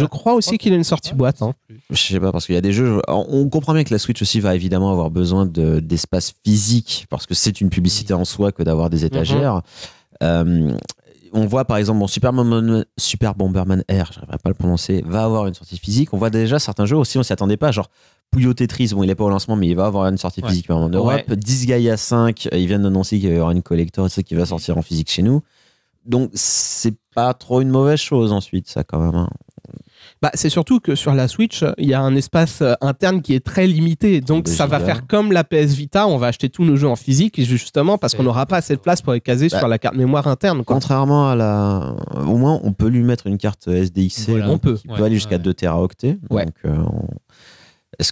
bah, crois aussi qu'il a une sortie boîte. Hein. Je sais pas, parce qu'il y a des jeux. On comprend bien que la Switch aussi va évidemment avoir besoin d'espace physique, parce que c'est une publicité en soi que d'avoir des mhm. étagères on voit par exemple, Super, Bomberman, Super je Air, pas le prononcer, va avoir une sortie physique. On voit déjà certains jeux aussi, on s'y attendait pas, genre Puyo Tetris, bon, il est pas au lancement, mais il va avoir une sortie physique en Europe. Ouais. Disgaea 5, euh, ils viennent d'annoncer qu'il y aura une collector qui va sortir en physique chez nous. Donc, c'est pas trop une mauvaise chose ensuite, ça, quand même. Hein bah, c'est surtout que sur la Switch, euh, il y a un espace euh, interne qui est très limité. Donc ça va faire comme la PS Vita, on va acheter tous nos jeux en physique, justement parce qu'on n'aura pas assez de place pour les caser bah, sur la carte mémoire interne. Contrairement à la. Au moins, on peut lui mettre une carte euh, SDIC on peut. qui aller jusqu'à 2 Teraoctets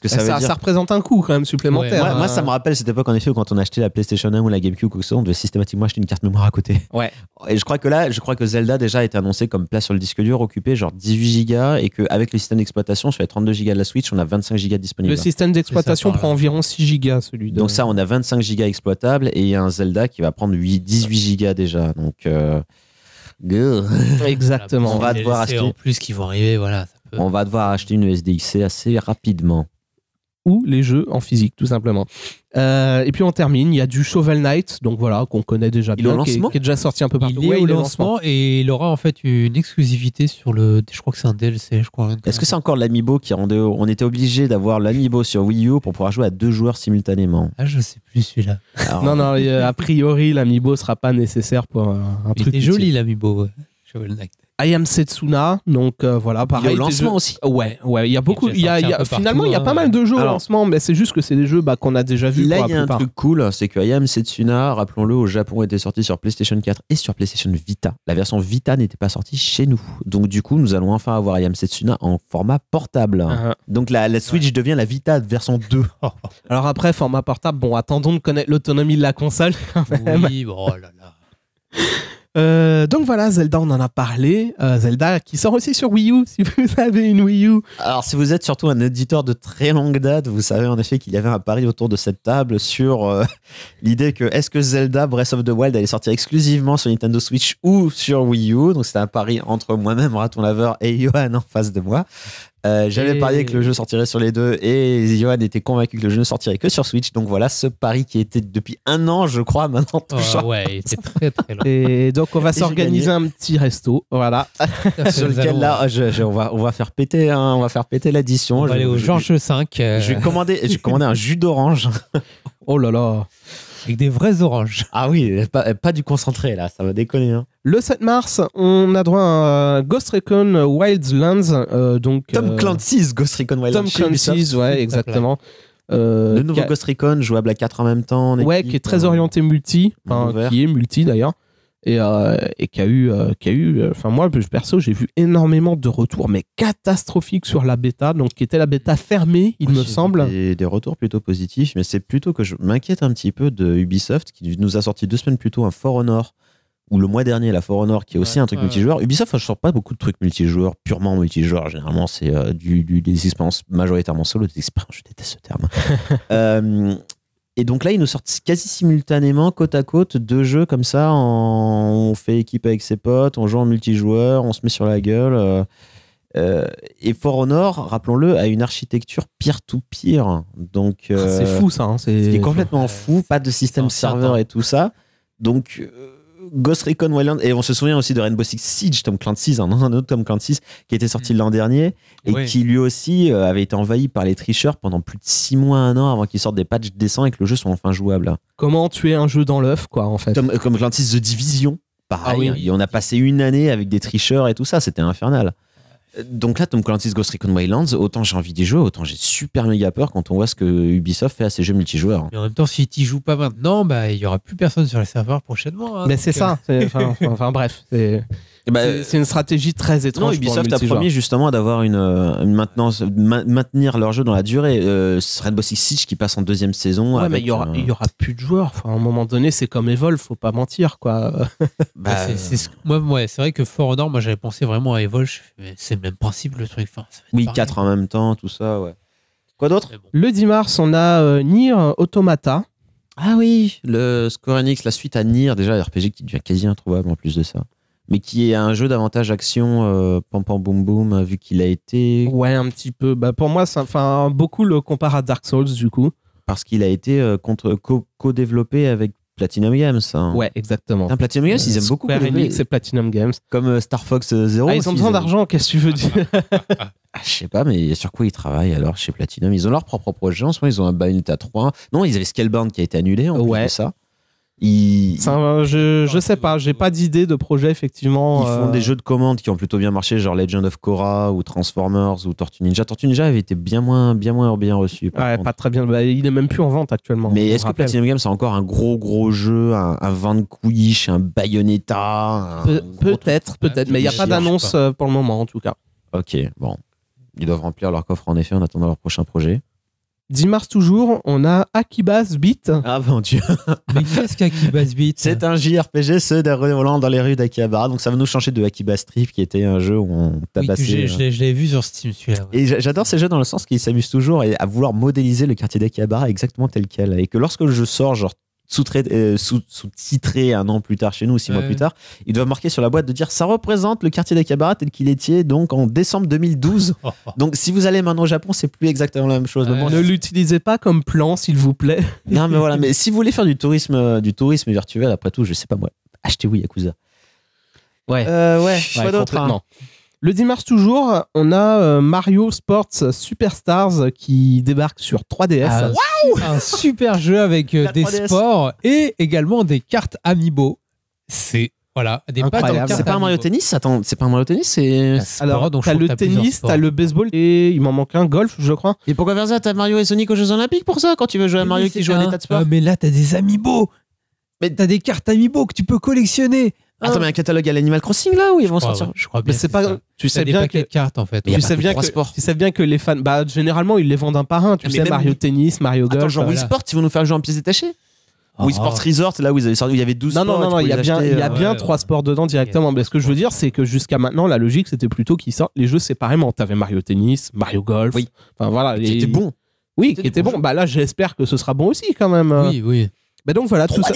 que bah, ça, représente un coût quand même supplémentaire. Moi, hein. ça me rappelle cette époque en effet où quand on achetait la PlayStation 1 ou la GameCube ou soit, on devait systématiquement acheter une carte mémoire à côté. Ouais. Et je crois que là, je crois que Zelda déjà a été annoncé comme place sur le disque dur occupé genre 18 gigas et avec le système d'exploitation sur les 32 gigas de la Switch, on a 25 gigas disponibles. Le système d'exploitation prend environ 6 gigas celui de... Donc ça, on a 25 gigas exploitables et il y a un Zelda qui va prendre 8, 18 gigas déjà. Donc euh, Exactement. On va devoir acheter. plus, qui vont arriver, voilà. On va devoir acheter une SDXC assez rapidement ou les jeux en physique, tout simplement. Euh, et puis on termine, il y a du Shovel Knight, donc voilà, qu'on connaît déjà il bien, qui est, déjà sorti un peu partout. Il est au lancement, et il aura en fait une exclusivité sur le. Je crois que c'est un DLC, je crois. Est-ce que c'est encore l'amibo qui rendait. On était obligé d'avoir l'amibo sur Wii U pour pouvoir jouer à deux joueurs simultanément Ah, je sais plus celui-là. non, non, a priori, l'Amiibo sera pas nécessaire pour un, un il est joli l'Amiibo, Shovel Knight. I Am Setsuna, donc euh, voilà, pareil. au lancement aussi. Ouais, ouais, il y a beaucoup. Il y a, finalement, il y a pas mal de jeux hein, au lancement, mais c'est juste que c'est des jeux bah, qu'on a déjà vus. Là, il y a un truc cool, c'est que I Am Setsuna, rappelons-le, au Japon était sorti sur PlayStation 4 et sur PlayStation Vita. La version Vita n'était pas sortie chez nous. Donc, du coup, nous allons enfin avoir I Am Setsuna en format portable. Ah, ah. Donc, la, la Switch devient la Vita version 2. Alors, après, format portable, bon, attendons de connaître l'autonomie de la console Oui, oh là là. Euh, donc voilà, Zelda, on en a parlé. Euh, Zelda qui sort aussi sur Wii U, si vous avez une Wii U. Alors, si vous êtes surtout un éditeur de très longue date, vous savez en effet qu'il y avait un pari autour de cette table sur euh, l'idée que est-ce que Zelda Breath of the Wild allait sortir exclusivement sur Nintendo Switch ou sur Wii U Donc, c'était un pari entre moi-même, Raton Laveur, et Johan en face de moi. Euh, j'avais parié que le jeu sortirait sur les deux et Johan était convaincu que le jeu ne sortirait que sur Switch. Donc voilà ce pari qui était depuis un an, je crois, maintenant. Oh, ouais, était très très long. Et donc on va s'organiser un petit resto, voilà. sur lequel là, euh, on, va, on va faire péter, hein, on va péter l'addition. On va aller au Georges euh. 5. Je vais commander, un jus d'orange. oh là là. Avec des vraies oranges. Ah oui, pas, du concentré là, ça va déconner. Hein. Le 7 mars, on a droit à euh, Ghost Recon Wildlands. Euh, donc, Tom euh, Clancy's Ghost Recon Wildlands. Tom Clancy's, ouais, exactement. le nouveau Ghost Recon jouable à 4 en même temps. ouais, qui est très orienté multi, qui est multi d'ailleurs. Et, qui a eu, qui a eu, enfin moi perso j'ai vu énormément de retours mais catastrophiques sur la bêta, donc qui était la bêta fermée il me semble. Des, des retours plutôt positifs, mais c'est plutôt que je m'inquiète un petit peu de Ubisoft qui nous a sorti deux semaines plus tôt un For Honor ou le mois dernier, la For Honor, qui est aussi un truc multijoueur. Ubisoft, je ne sors pas beaucoup de trucs multijoueurs, purement multijoueurs. Généralement, c'est euh, du, des expériences majoritairement solo, des expériences, je déteste ce terme. Euh, et donc là, ils nous sortent quasi simultanément, côte à côte, deux jeux comme ça. On fait équipe avec ses potes, on joue en multijoueur, on se met sur la gueule. Euh, et For Honor, rappelons-le, a une architecture peer-to-peer. Donc, ah, c'est fou ça. Hein, c'est... complètement fou. Pas de système serveur et tout ça. Donc, Ghost Recon Wildlands, et on se souvient aussi de Rainbow Six Siege, Tom Clancy's, hein, un, autre Tom Clancy's, qui était sorti mm. l'an dernier, et qui lui aussi euh, avait été envahi par les tricheurs pendant plus de 6 mois, un an, avant qu'il sorte des patchs décents et que le jeu soit enfin jouable. Comment tuer un jeu dans l'œuf, quoi, en fait Tom, euh, Clancy's The Division, pareil, ah hein. on a passé une année avec des tricheurs et tout ça, c'était infernal. Donc là, Tom Clancy's Ghost Recon Wildlands, autant j'ai envie d'y jouer, autant j'ai super méga peur quand on voit ce que Ubisoft fait à ses jeux multijoueurs. Hein. Et en même temps, si tu joues pas maintenant, bah il y aura plus personne sur les serveurs prochainement. Hein, mais c'est euh, ça. Enfin, enfin, bref, c'est eh ben, euh, c'est une stratégie très étrange. Ubisoft a promis justement d'avoir une, euh, maintenance, maintenir leur jeu dans la durée. Euh, Red Rainbow 6 Siege qui passe en deuxième saison. Ouais, mais il y aura, plus de joueurs. Enfin, à un moment donné, c'est comme Evolve, faut pas mentir, quoi. Bah, moi, c'est vrai que For Honor, moi, j'avais pensé vraiment à Evolve. C'est le même principe, le truc. oui, 4 en même temps, tout ça, ouais. Quoi d'autre Le 10 mars, on a Nier Automata. Ah oui, le Square Enix, la suite à Nier, déjà RPG qui devient quasi introuvable en plus de ça mais qui est un jeu davantage action, euh, pam pam boum boum, hein, vu qu'il a été. Ouais, un petit peu. Bah, pour moi, enfin, beaucoup le compare à Dark Souls du coup. Parce qu'il a été euh, contre co-développé avec Platinum Games. Hein. Ouais, exactement. Platinum Games, ils aiment euh, beaucoup. Square Enix Platinum Games. Comme euh, Star Fox Zero. Ah, ils ont besoin d'argent, qu'est-ce que tu veux dire ah, Je sais pas, mais sur quoi ils travaillent alors chez Platinum Ils ont leur propre projet. En ce moment, ils ont un Bayonetta 3. Non, ils avaient Scalebound qui a été annulé en ouais. plus de ça. Euh, je, sais pas, j'ai pas d'idée de projet effectivement. Ils font euh. des jeux de commandes qui ont plutôt bien marché, genre Legend of Korra ou Transformers ou Tortue Ninja. Tortue Ninja avait été bien moins bien moins bien reçu. pas très bien. Bah, il est même plus en vente actuellement. Mais est-ce que Platinum Games c'est encore un gros gros jeu, un, un Vanquish, un Bayonetta Peut-être, peut-être, mais il n'y a pas d'annonce euh, pour le moment en tout cas. Ok, bon, ils doivent remplir leur coffre en effet en attendant leur prochain projet. 10 mars toujours, on a Akibas Beat. Ah mon dieu. Mais qu'est-ce qu'Akibas Beat C'est un JRPG, ceux des Roland dans les rues d'Akihabara Donc ça va nous changer de Akibas Trip qui était un jeu où on tabassait. Oui, euh. je, l'ai, vu sur Steam Et j'adore ces jeux dans le sens qu'ils s'amusent toujours à vouloir modéliser le quartier d'Akihabara exactement tel quel. Et que lorsque le jeu sort, genre euh, sous-titré un an plus tard chez nous, six mois plus tard, il doit marquer sur la boîte de dire ça représente le quartier d'Akabara tel qu'il était donc en décembre 2012. donc si vous allez maintenant au Japon, c'est plus exactement la même chose. Euh, ne l'utilisez pas comme plan, s'il vous plaît. non, mais voilà, mais si vous voulez faire du tourisme, euh, du tourisme virtuel, après tout, je sais pas moi, achetez-vous Yakuza. Ouais. Euh, ouais, ouais, hein. Le 10 mars toujours, on a euh, Mario Sports Superstars qui débarque sur 3DS. Ah, un super jeu avec euh, des sports et également des cartes amiibo. C'est voilà, des Incroyable. C'est pas un Mario Tennis Attends, c'est pas Mario Tennis c'est... Alors, t'as le tennis, t'as le baseball et il m'en manque un, golf, je crois. Et pourquoi faire ça T'as Mario et Sonic aux Jeux Olympiques pour ça Quand tu veux jouer à Mario qui joue à l'état de sport ah, Mais là, t'as des amiibo Mais t'as des cartes amiibo que tu peux collectionner Attends, oh. mais un catalogue à l'Animal Crossing là où ils vont sortir Je crois bien. Mais c'est pas. Tu sais bien que cartes en fait. Tu sais bien que tu sais bien que les fans. Bah généralement ils les vendent un par un. Tu sais Mario Tennis, Mario Golf. Attends, genre Wii Sport, ils vont nous faire jeu en pièces détachées. Oh. Wii Sports Resort, là où ils sorti, il y avait 12 non, sports. Non, non, non, il y a bien, il y a euh, bien trois sports dedans directement. Mais ce que je veux dire, c'est que jusqu'à maintenant, la logique, c'était plutôt qu'ils sortent les jeux séparément. T'avais Mario Tennis, Mario Golf. Oui. Enfin voilà. Qui était bon. Oui, qui était bon. Bah là, j'espère que ce sera bon aussi quand même. Oui, oui. Bah donc voilà, tout ça.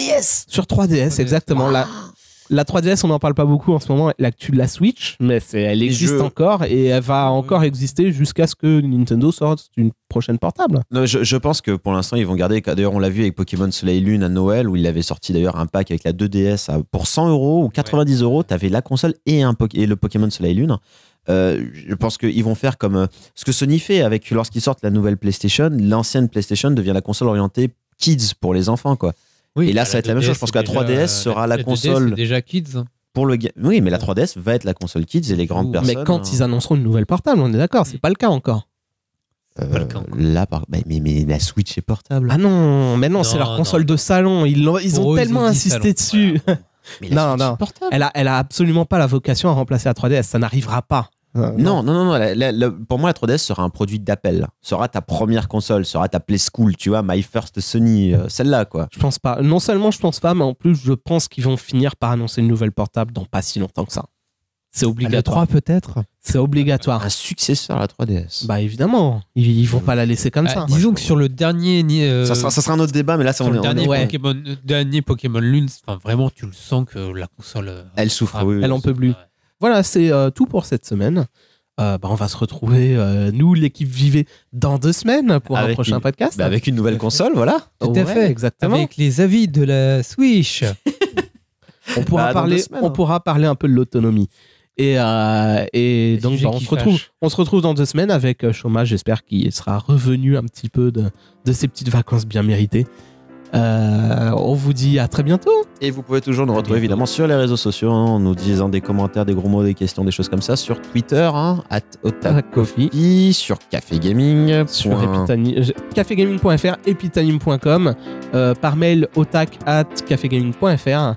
Sur 3DS, exactement. Là, ah. La 3DS, on n'en parle pas beaucoup en ce moment. L'actu de la Switch, mais elle existe encore et elle va mmh. encore exister jusqu'à ce que Nintendo sorte une prochaine portable. je, pense que pour l'instant, ils vont garder. D'ailleurs, on l'a vu avec Pokémon Soleil Lune à Noël, où il avait sorti d'ailleurs un pack avec la 2DS pour 100 euros ou 90 euros. avais la console et, un, le Pokémon Soleil Lune. Euh, je pense qu'ils vont faire comme euh, ce que Sony fait avec lorsqu'ils sortent la nouvelle PlayStation. L'ancienne PlayStation devient la console orientée kids pour les enfants, quoi et là, ça va être la même chose. Je pense que la 3DS sera la, console. déjà kids. Hein. Pour le oui, mais la 3DS va être la console kids et les grandes personnes. Mais quand hein. ils annonceront une nouvelle portable, on est d'accord, c'est pas le cas encore. Euh, là, mais, mais, la Switch est portable. Ah non, mais non, c'est leur console de salon. Ils ont, tellement insisté dessus. Mais non, non. portable. Elle, a, elle a absolument pas la vocation à remplacer la 3DS. Ça n'arrivera pas. Ah, non, non, non, pour moi, la 3DS sera un produit d'appel. Sera ta première console, sera ta Play School, tu vois, My First Sony, euh, celle-là, quoi. Je pense pas. Non seulement je pense pas, mais en plus, je pense qu'ils vont finir par annoncer une nouvelle portable dans pas si longtemps que ça. C'est ah, obligatoire. La 3 peut-être C'est obligatoire. Un successeur à la 3DS. Bah évidemment, ils, vont pas la laisser comme bah, ça. Disons que sur le dernier. ni. Euh, ça, sera, un autre débat, mais là, c'est sur le euh, dernier, Pokémon, dernier Pokémon Lune, vraiment, tu le sens que la console. Elle souffre, oui, Elle en peut plus. Voilà, c'est euh, tout pour cette semaine. Euh, bah, on va se retrouver, euh, nous, l'équipe vivait dans deux semaines pour un prochain podcast. Bah, avec une nouvelle console, voilà. Tout à fait, exactement. Avec les avis de la Switch. on, pourra bah, parler, on hein. pourra parler un peu de l'autonomie. Et, donc, on, se retrouve, dans deux semaines avec Chômage. J'espère qu'il sera revenu un petit peu de, de ses petites vacances bien méritées. Euh, on vous dit à très bientôt. Et vous pouvez toujours nous retrouver évidemment sur les réseaux sociaux, hein. en nous disant des commentaires, des gros mots, des questions, des choses comme ça, sur Twitter, hein, sur Café Gaming, sur euh, cafégaming.fr, epitanim.com, euh, par mail otak at Gaming.fr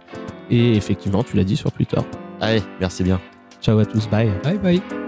et effectivement, tu l'as dit sur Twitter. Allez, merci bien. Ciao à tous, bye. Bye bye.